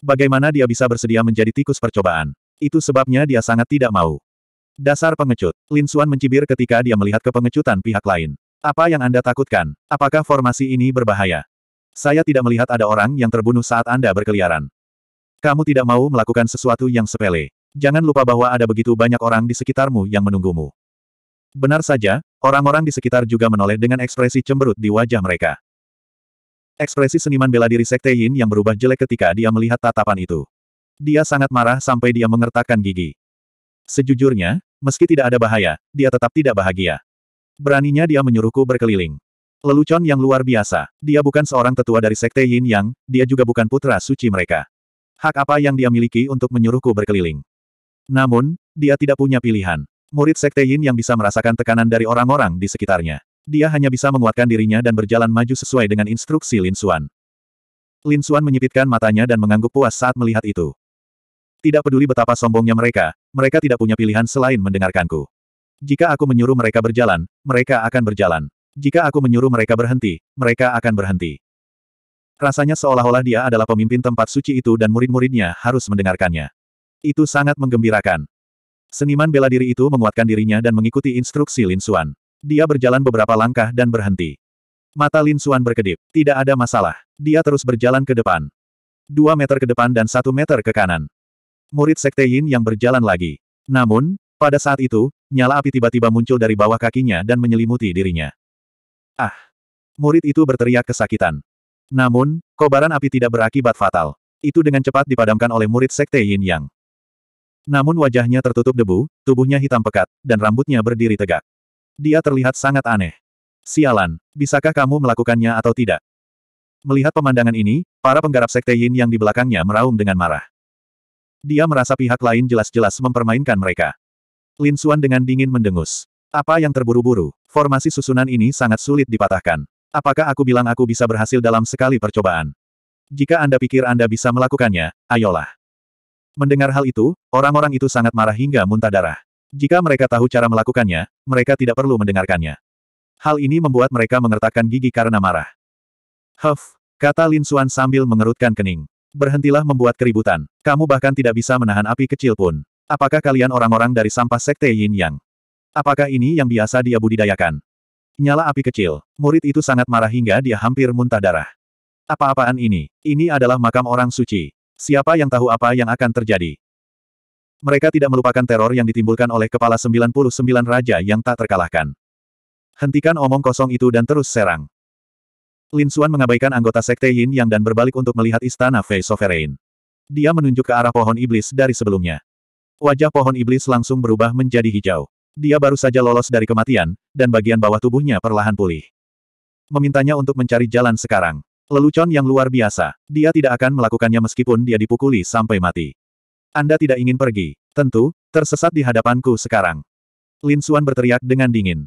Speaker 1: Bagaimana dia bisa bersedia menjadi tikus percobaan? Itu sebabnya dia sangat tidak mau. Dasar pengecut. Lin Suan mencibir ketika dia melihat kepengecutan pihak lain. Apa yang Anda takutkan? Apakah formasi ini berbahaya? Saya tidak melihat ada orang yang terbunuh saat Anda berkeliaran. Kamu tidak mau melakukan sesuatu yang sepele. Jangan lupa bahwa ada begitu banyak orang di sekitarmu yang menunggumu. Benar saja, orang-orang di sekitar juga menoleh dengan ekspresi cemberut di wajah mereka. Ekspresi seniman bela diri Sekte Yin yang berubah jelek ketika dia melihat tatapan itu. Dia sangat marah sampai dia mengertakkan gigi. Sejujurnya, meski tidak ada bahaya, dia tetap tidak bahagia. Beraninya dia menyuruhku berkeliling. Lelucon yang luar biasa. Dia bukan seorang tetua dari Sekte Yin Yang, dia juga bukan putra suci mereka. Hak apa yang dia miliki untuk menyuruhku berkeliling? Namun, dia tidak punya pilihan. Murid Sekte Yin yang bisa merasakan tekanan dari orang-orang di sekitarnya. Dia hanya bisa menguatkan dirinya dan berjalan maju sesuai dengan instruksi Lin Xuan. Lin Xuan menyipitkan matanya dan mengangguk puas saat melihat itu. Tidak peduli betapa sombongnya mereka, mereka tidak punya pilihan selain mendengarkanku. Jika aku menyuruh mereka berjalan, mereka akan berjalan. Jika aku menyuruh mereka berhenti, mereka akan berhenti. Rasanya seolah-olah dia adalah pemimpin tempat suci itu dan murid-muridnya harus mendengarkannya. Itu sangat menggembirakan. Seniman bela diri itu menguatkan dirinya dan mengikuti instruksi Lin Xuan. Dia berjalan beberapa langkah dan berhenti. Mata Lin Xuan berkedip. Tidak ada masalah. Dia terus berjalan ke depan. Dua meter ke depan dan satu meter ke kanan. Murid Sekte Yin yang berjalan lagi. Namun, pada saat itu, nyala api tiba-tiba muncul dari bawah kakinya dan menyelimuti dirinya. Ah! Murid itu berteriak kesakitan. Namun, kobaran api tidak berakibat fatal. Itu dengan cepat dipadamkan oleh murid Sekte Yin Yang. Namun wajahnya tertutup debu, tubuhnya hitam pekat, dan rambutnya berdiri tegak. Dia terlihat sangat aneh. Sialan, bisakah kamu melakukannya atau tidak? Melihat pemandangan ini, para penggarap Sekte Yin yang di belakangnya meraung dengan marah. Dia merasa pihak lain jelas-jelas mempermainkan mereka. Lin Xuan dengan dingin mendengus. Apa yang terburu-buru? Formasi susunan ini sangat sulit dipatahkan. Apakah aku bilang aku bisa berhasil dalam sekali percobaan? Jika Anda pikir Anda bisa melakukannya, ayolah. Mendengar hal itu, orang-orang itu sangat marah hingga muntah darah. Jika mereka tahu cara melakukannya, mereka tidak perlu mendengarkannya. Hal ini membuat mereka mengertakkan gigi karena marah. Huff, kata Lin Xuan sambil mengerutkan kening. Berhentilah membuat keributan. Kamu bahkan tidak bisa menahan api kecil pun. Apakah kalian orang-orang dari sampah sekte Yin Yang? Apakah ini yang biasa dia budidayakan? Nyala api kecil. Murid itu sangat marah hingga dia hampir muntah darah. Apa-apaan ini? Ini adalah makam orang suci. Siapa yang tahu apa yang akan terjadi? Mereka tidak melupakan teror yang ditimbulkan oleh kepala 99 raja yang tak terkalahkan. Hentikan omong kosong itu dan terus serang. Lin Xuan mengabaikan anggota Sekte Yin Yang dan berbalik untuk melihat istana Fei Sovereign. Dia menunjuk ke arah pohon iblis dari sebelumnya. Wajah pohon iblis langsung berubah menjadi hijau. Dia baru saja lolos dari kematian, dan bagian bawah tubuhnya perlahan pulih. Memintanya untuk mencari jalan sekarang. Lelucon yang luar biasa. Dia tidak akan melakukannya meskipun dia dipukuli sampai mati. Anda tidak ingin pergi. Tentu, tersesat di hadapanku sekarang. Lin Suan berteriak dengan dingin.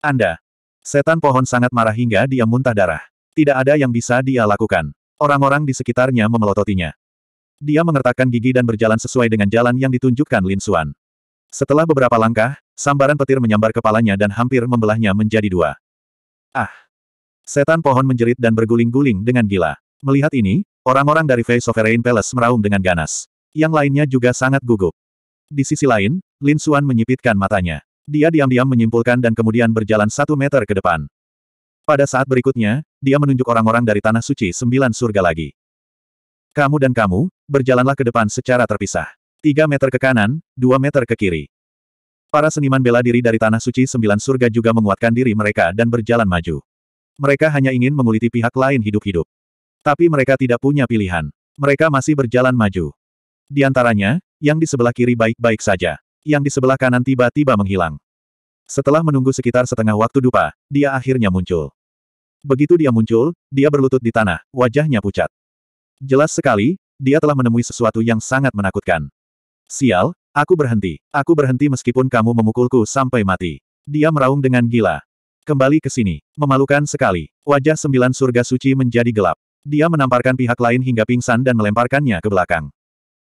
Speaker 1: Anda. Setan pohon sangat marah hingga dia muntah darah. Tidak ada yang bisa dia lakukan. Orang-orang di sekitarnya memelototinya. Dia mengertakkan gigi dan berjalan sesuai dengan jalan yang ditunjukkan Lin Suan. Setelah beberapa langkah, sambaran petir menyambar kepalanya dan hampir membelahnya menjadi dua. Ah! Setan pohon menjerit dan berguling-guling dengan gila. Melihat ini, orang-orang dari of Rain Palace meraung dengan ganas. Yang lainnya juga sangat gugup. Di sisi lain, Lin Xuan menyipitkan matanya. Dia diam-diam menyimpulkan dan kemudian berjalan satu meter ke depan. Pada saat berikutnya, dia menunjuk orang-orang dari Tanah Suci Sembilan Surga lagi. Kamu dan kamu, berjalanlah ke depan secara terpisah. Tiga meter ke kanan, dua meter ke kiri. Para seniman bela diri dari Tanah Suci Sembilan Surga juga menguatkan diri mereka dan berjalan maju. Mereka hanya ingin menguliti pihak lain hidup-hidup. Tapi mereka tidak punya pilihan. Mereka masih berjalan maju. Di antaranya, yang di sebelah kiri baik-baik saja. Yang di sebelah kanan tiba-tiba menghilang. Setelah menunggu sekitar setengah waktu dupa, dia akhirnya muncul. Begitu dia muncul, dia berlutut di tanah, wajahnya pucat. Jelas sekali, dia telah menemui sesuatu yang sangat menakutkan. Sial, aku berhenti. Aku berhenti meskipun kamu memukulku sampai mati. Dia meraung dengan gila. Kembali ke sini. Memalukan sekali. Wajah sembilan surga suci menjadi gelap. Dia menamparkan pihak lain hingga pingsan dan melemparkannya ke belakang.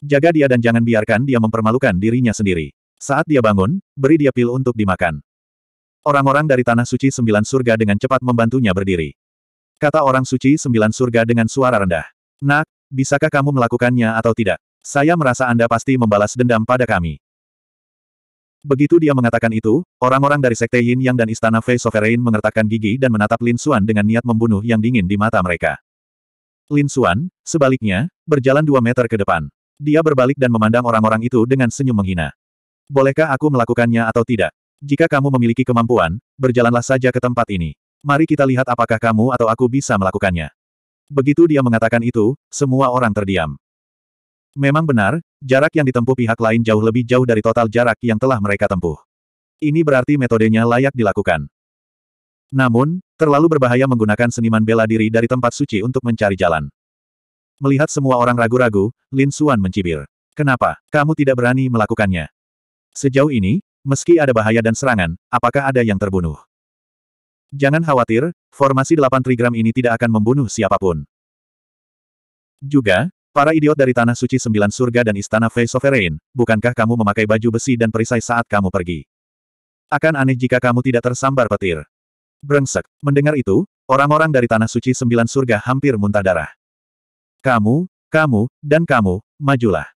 Speaker 1: Jaga dia dan jangan biarkan dia mempermalukan dirinya sendiri. Saat dia bangun, beri dia pil untuk dimakan. Orang-orang dari Tanah Suci Sembilan Surga dengan cepat membantunya berdiri. Kata orang suci Sembilan Surga dengan suara rendah. Nak, bisakah kamu melakukannya atau tidak? Saya merasa Anda pasti membalas dendam pada kami. Begitu dia mengatakan itu, orang-orang dari Sekte Yin Yang dan Istana Fei Sovereign mengertakkan gigi dan menatap Lin Xuan dengan niat membunuh yang dingin di mata mereka. Lin Xuan, sebaliknya, berjalan dua meter ke depan. Dia berbalik dan memandang orang-orang itu dengan senyum menghina. Bolehkah aku melakukannya atau tidak? Jika kamu memiliki kemampuan, berjalanlah saja ke tempat ini. Mari kita lihat apakah kamu atau aku bisa melakukannya. Begitu dia mengatakan itu, semua orang terdiam. Memang benar, jarak yang ditempuh pihak lain jauh lebih jauh dari total jarak yang telah mereka tempuh. Ini berarti metodenya layak dilakukan. Namun, terlalu berbahaya menggunakan seniman bela diri dari tempat suci untuk mencari jalan. Melihat semua orang ragu-ragu, Lin Xuan mencibir. Kenapa? Kamu tidak berani melakukannya. Sejauh ini, meski ada bahaya dan serangan, apakah ada yang terbunuh? Jangan khawatir, formasi delapan trigram ini tidak akan membunuh siapapun. Juga, para idiot dari Tanah Suci Sembilan Surga dan Istana Fei Sovereign, bukankah kamu memakai baju besi dan perisai saat kamu pergi? Akan aneh jika kamu tidak tersambar petir. Brengsek, mendengar itu, orang-orang dari Tanah Suci Sembilan Surga hampir muntah darah. Kamu, kamu, dan kamu, majulah.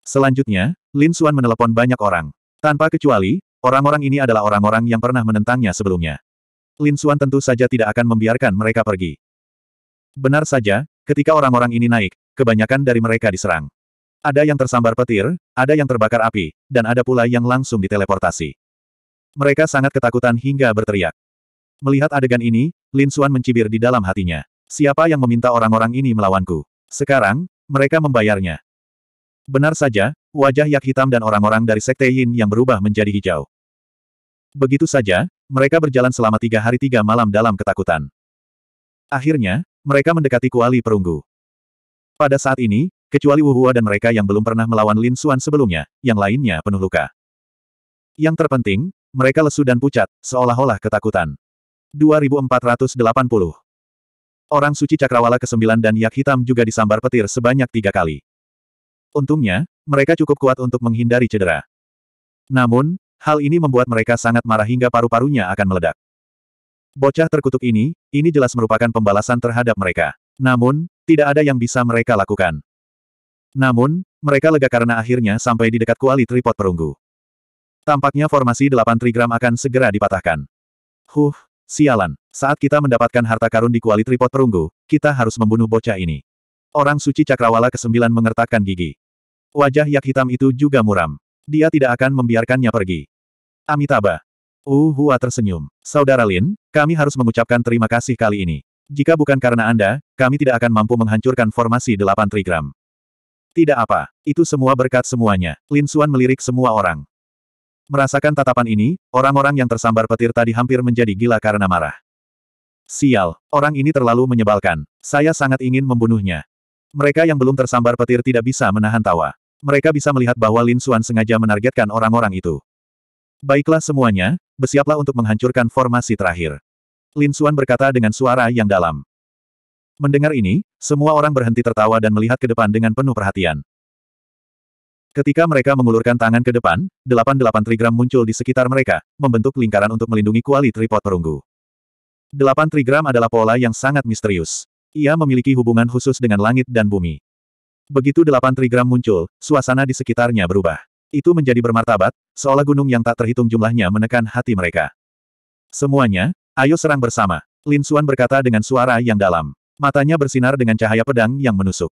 Speaker 1: Selanjutnya, Lin Xuan menelepon banyak orang. Tanpa kecuali, orang-orang ini adalah orang-orang yang pernah menentangnya sebelumnya. Lin Xuan tentu saja tidak akan membiarkan mereka pergi. Benar saja, ketika orang-orang ini naik, kebanyakan dari mereka diserang. Ada yang tersambar petir, ada yang terbakar api, dan ada pula yang langsung diteleportasi. Mereka sangat ketakutan hingga berteriak. Melihat adegan ini, Lin Xuan mencibir di dalam hatinya. Siapa yang meminta orang-orang ini melawanku? Sekarang, mereka membayarnya. Benar saja, wajah yak hitam dan orang-orang dari Sekte Yin yang berubah menjadi hijau. Begitu saja, mereka berjalan selama tiga hari tiga malam dalam ketakutan. Akhirnya, mereka mendekati kuali perunggu. Pada saat ini, kecuali Wuhua dan mereka yang belum pernah melawan Lin Xuan sebelumnya, yang lainnya penuh luka. Yang terpenting, mereka lesu dan pucat, seolah-olah ketakutan. 2480 Orang suci cakrawala ke-9 dan yak hitam juga disambar petir sebanyak tiga kali. Untungnya, mereka cukup kuat untuk menghindari cedera. Namun, hal ini membuat mereka sangat marah hingga paru-parunya akan meledak. Bocah terkutuk ini, ini jelas merupakan pembalasan terhadap mereka. Namun, tidak ada yang bisa mereka lakukan. Namun, mereka lega karena akhirnya sampai di dekat kuali tripod perunggu. Tampaknya formasi delapan trigram akan segera dipatahkan. Huh, Sialan, saat kita mendapatkan harta karun di kuali tripod perunggu, kita harus membunuh bocah ini. Orang suci cakrawala kesembilan mengertakkan gigi. Wajah yak hitam itu juga muram. Dia tidak akan membiarkannya pergi. Amitabha. Uhua uh, tersenyum. Saudara Lin, kami harus mengucapkan terima kasih kali ini. Jika bukan karena Anda, kami tidak akan mampu menghancurkan formasi delapan trigram. Tidak apa, itu semua berkat semuanya. Lin Suan melirik semua orang. Merasakan tatapan ini, orang-orang yang tersambar petir tadi hampir menjadi gila karena marah. Sial, orang ini terlalu menyebalkan. Saya sangat ingin membunuhnya. Mereka yang belum tersambar petir tidak bisa menahan tawa. Mereka bisa melihat bahwa Lin Xuan sengaja menargetkan orang-orang itu. Baiklah semuanya, bersiaplah untuk menghancurkan formasi terakhir. Lin Xuan berkata dengan suara yang dalam. Mendengar ini, semua orang berhenti tertawa dan melihat ke depan dengan penuh perhatian. Ketika mereka mengulurkan tangan ke depan, delapan-delapan trigram muncul di sekitar mereka, membentuk lingkaran untuk melindungi kuali tripod perunggu. Delapan trigram adalah pola yang sangat misterius. Ia memiliki hubungan khusus dengan langit dan bumi. Begitu delapan trigram muncul, suasana di sekitarnya berubah. Itu menjadi bermartabat, seolah gunung yang tak terhitung jumlahnya menekan hati mereka. Semuanya, ayo serang bersama. Lin Xuan berkata dengan suara yang dalam. Matanya bersinar dengan cahaya pedang yang menusuk.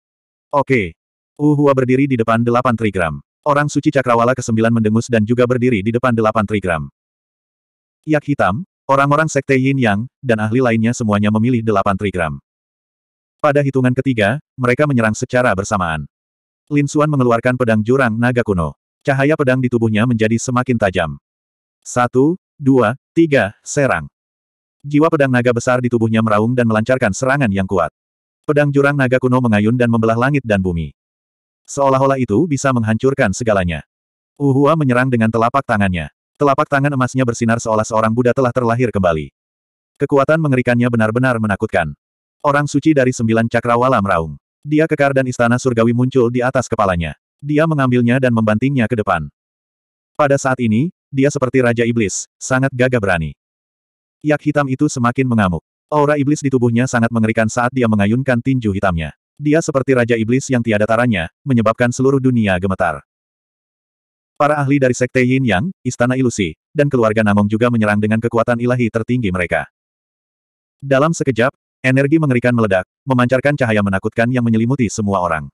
Speaker 1: Oke, Uhua berdiri di depan delapan trigram. Orang suci cakrawala ke-9 mendengus dan juga berdiri di depan delapan trigram. Yak hitam, orang-orang sekte Yin Yang, dan ahli lainnya semuanya memilih delapan trigram. Pada hitungan ketiga, mereka menyerang secara bersamaan. Lin Xuan mengeluarkan pedang jurang naga kuno. Cahaya pedang di tubuhnya menjadi semakin tajam. Satu, dua, tiga, serang. Jiwa pedang naga besar di tubuhnya meraung dan melancarkan serangan yang kuat. Pedang jurang naga kuno mengayun dan membelah langit dan bumi. Seolah-olah itu bisa menghancurkan segalanya. Uhua menyerang dengan telapak tangannya. Telapak tangan emasnya bersinar seolah seorang Buddha telah terlahir kembali. Kekuatan mengerikannya benar-benar menakutkan. Orang suci dari sembilan cakrawala meraung. Dia kekar dan istana surgawi muncul di atas kepalanya. Dia mengambilnya dan membantingnya ke depan. Pada saat ini, dia seperti Raja Iblis, sangat gagah berani. Yak hitam itu semakin mengamuk. Aura iblis di tubuhnya sangat mengerikan saat dia mengayunkan tinju hitamnya. Dia seperti Raja Iblis yang tiada taranya, menyebabkan seluruh dunia gemetar. Para ahli dari Sekte Yin Yang, Istana Ilusi, dan keluarga Namong juga menyerang dengan kekuatan ilahi tertinggi mereka. Dalam sekejap, energi mengerikan meledak, memancarkan cahaya menakutkan yang menyelimuti semua orang.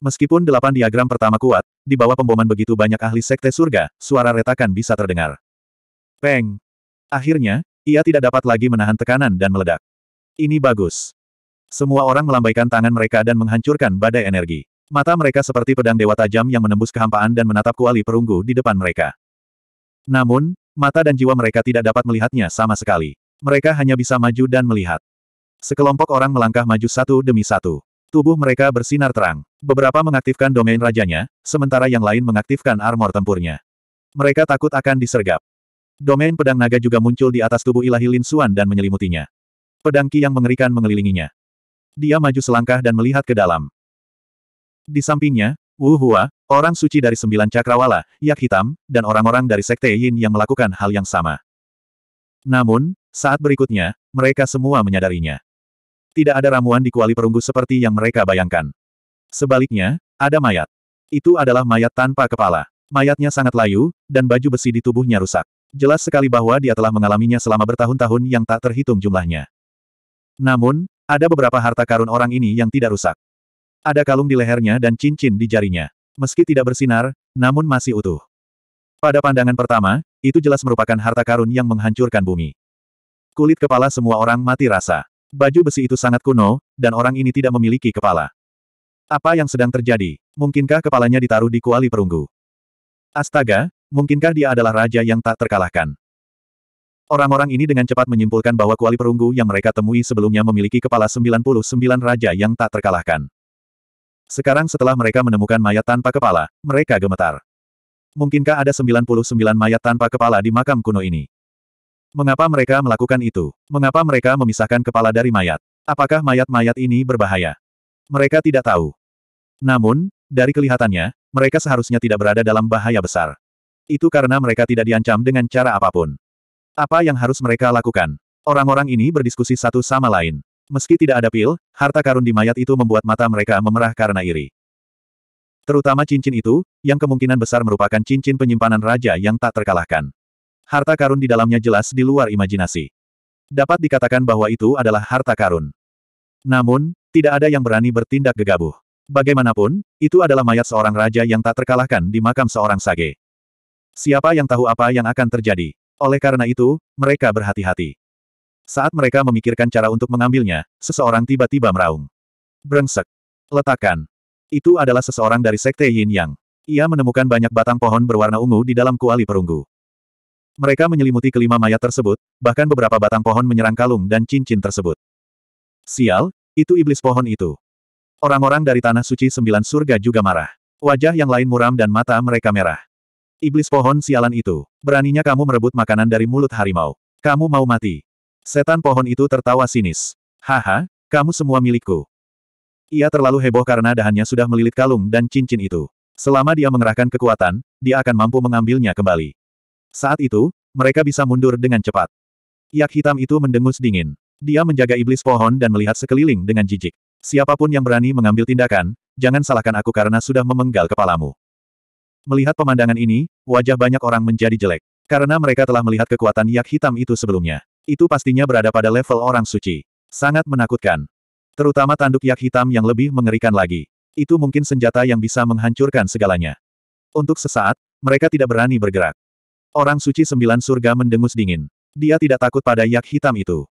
Speaker 1: Meskipun delapan diagram pertama kuat, di bawah pemboman begitu banyak ahli Sekte Surga, suara retakan bisa terdengar. Peng! Akhirnya, ia tidak dapat lagi menahan tekanan dan meledak. Ini bagus. Semua orang melambaikan tangan mereka dan menghancurkan badai energi. Mata mereka seperti pedang dewa tajam yang menembus kehampaan dan menatap kuali perunggu di depan mereka. Namun, mata dan jiwa mereka tidak dapat melihatnya sama sekali. Mereka hanya bisa maju dan melihat. Sekelompok orang melangkah maju satu demi satu. Tubuh mereka bersinar terang. Beberapa mengaktifkan domain rajanya, sementara yang lain mengaktifkan armor tempurnya. Mereka takut akan disergap. Domain pedang naga juga muncul di atas tubuh ilahi Lin Xuan dan menyelimutinya. Pedang Ki yang mengerikan mengelilinginya. Dia maju selangkah dan melihat ke dalam. Di sampingnya, Wu Hua, orang suci dari sembilan cakrawala, yak hitam, dan orang-orang dari sekte Yin yang melakukan hal yang sama. Namun, saat berikutnya, mereka semua menyadarinya. Tidak ada ramuan di kuali perunggu seperti yang mereka bayangkan. Sebaliknya, ada mayat. Itu adalah mayat tanpa kepala. Mayatnya sangat layu, dan baju besi di tubuhnya rusak. Jelas sekali bahwa dia telah mengalaminya selama bertahun-tahun yang tak terhitung jumlahnya. Namun, ada beberapa harta karun orang ini yang tidak rusak. Ada kalung di lehernya dan cincin di jarinya. Meski tidak bersinar, namun masih utuh. Pada pandangan pertama, itu jelas merupakan harta karun yang menghancurkan bumi. Kulit kepala semua orang mati rasa. Baju besi itu sangat kuno, dan orang ini tidak memiliki kepala. Apa yang sedang terjadi? Mungkinkah kepalanya ditaruh di kuali perunggu? Astaga, mungkinkah dia adalah raja yang tak terkalahkan? Orang-orang ini dengan cepat menyimpulkan bahwa kuali perunggu yang mereka temui sebelumnya memiliki kepala 99 raja yang tak terkalahkan. Sekarang setelah mereka menemukan mayat tanpa kepala, mereka gemetar. Mungkinkah ada 99 mayat tanpa kepala di makam kuno ini? Mengapa mereka melakukan itu? Mengapa mereka memisahkan kepala dari mayat? Apakah mayat-mayat ini berbahaya? Mereka tidak tahu. Namun, dari kelihatannya, mereka seharusnya tidak berada dalam bahaya besar. Itu karena mereka tidak diancam dengan cara apapun. Apa yang harus mereka lakukan? Orang-orang ini berdiskusi satu sama lain. Meski tidak ada pil, harta karun di mayat itu membuat mata mereka memerah karena iri. Terutama cincin itu, yang kemungkinan besar merupakan cincin penyimpanan raja yang tak terkalahkan. Harta karun di dalamnya jelas di luar imajinasi. Dapat dikatakan bahwa itu adalah harta karun. Namun, tidak ada yang berani bertindak gegabah. Bagaimanapun, itu adalah mayat seorang raja yang tak terkalahkan di makam seorang sage. Siapa yang tahu apa yang akan terjadi? Oleh karena itu, mereka berhati-hati. Saat mereka memikirkan cara untuk mengambilnya, seseorang tiba-tiba meraung. Brengsek. Letakkan. Itu adalah seseorang dari Sekte Yin Yang. Ia menemukan banyak batang pohon berwarna ungu di dalam kuali perunggu. Mereka menyelimuti kelima mayat tersebut, bahkan beberapa batang pohon menyerang kalung dan cincin tersebut. Sial, itu iblis pohon itu. Orang-orang dari Tanah Suci Sembilan Surga juga marah. Wajah yang lain muram dan mata mereka merah. Iblis pohon sialan itu, beraninya kamu merebut makanan dari mulut harimau. Kamu mau mati. Setan pohon itu tertawa sinis. Haha, kamu semua milikku. Ia terlalu heboh karena dahannya sudah melilit kalung dan cincin itu. Selama dia mengerahkan kekuatan, dia akan mampu mengambilnya kembali. Saat itu, mereka bisa mundur dengan cepat. Yak hitam itu mendengus dingin. Dia menjaga iblis pohon dan melihat sekeliling dengan jijik. Siapapun yang berani mengambil tindakan, jangan salahkan aku karena sudah memenggal kepalamu. Melihat pemandangan ini, wajah banyak orang menjadi jelek. Karena mereka telah melihat kekuatan yak hitam itu sebelumnya. Itu pastinya berada pada level orang suci. Sangat menakutkan. Terutama tanduk yak hitam yang lebih mengerikan lagi. Itu mungkin senjata yang bisa menghancurkan segalanya. Untuk sesaat, mereka tidak berani bergerak. Orang suci sembilan surga mendengus dingin. Dia tidak takut pada yak hitam itu.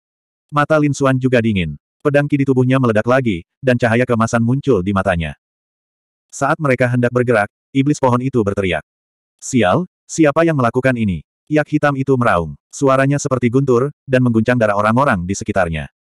Speaker 1: Mata Lin Suan juga dingin. Pedang ki di tubuhnya meledak lagi, dan cahaya kemasan muncul di matanya. Saat mereka hendak bergerak, iblis pohon itu berteriak. Sial, siapa yang melakukan ini? Yak hitam itu meraung. Suaranya seperti guntur, dan mengguncang darah orang-orang di sekitarnya.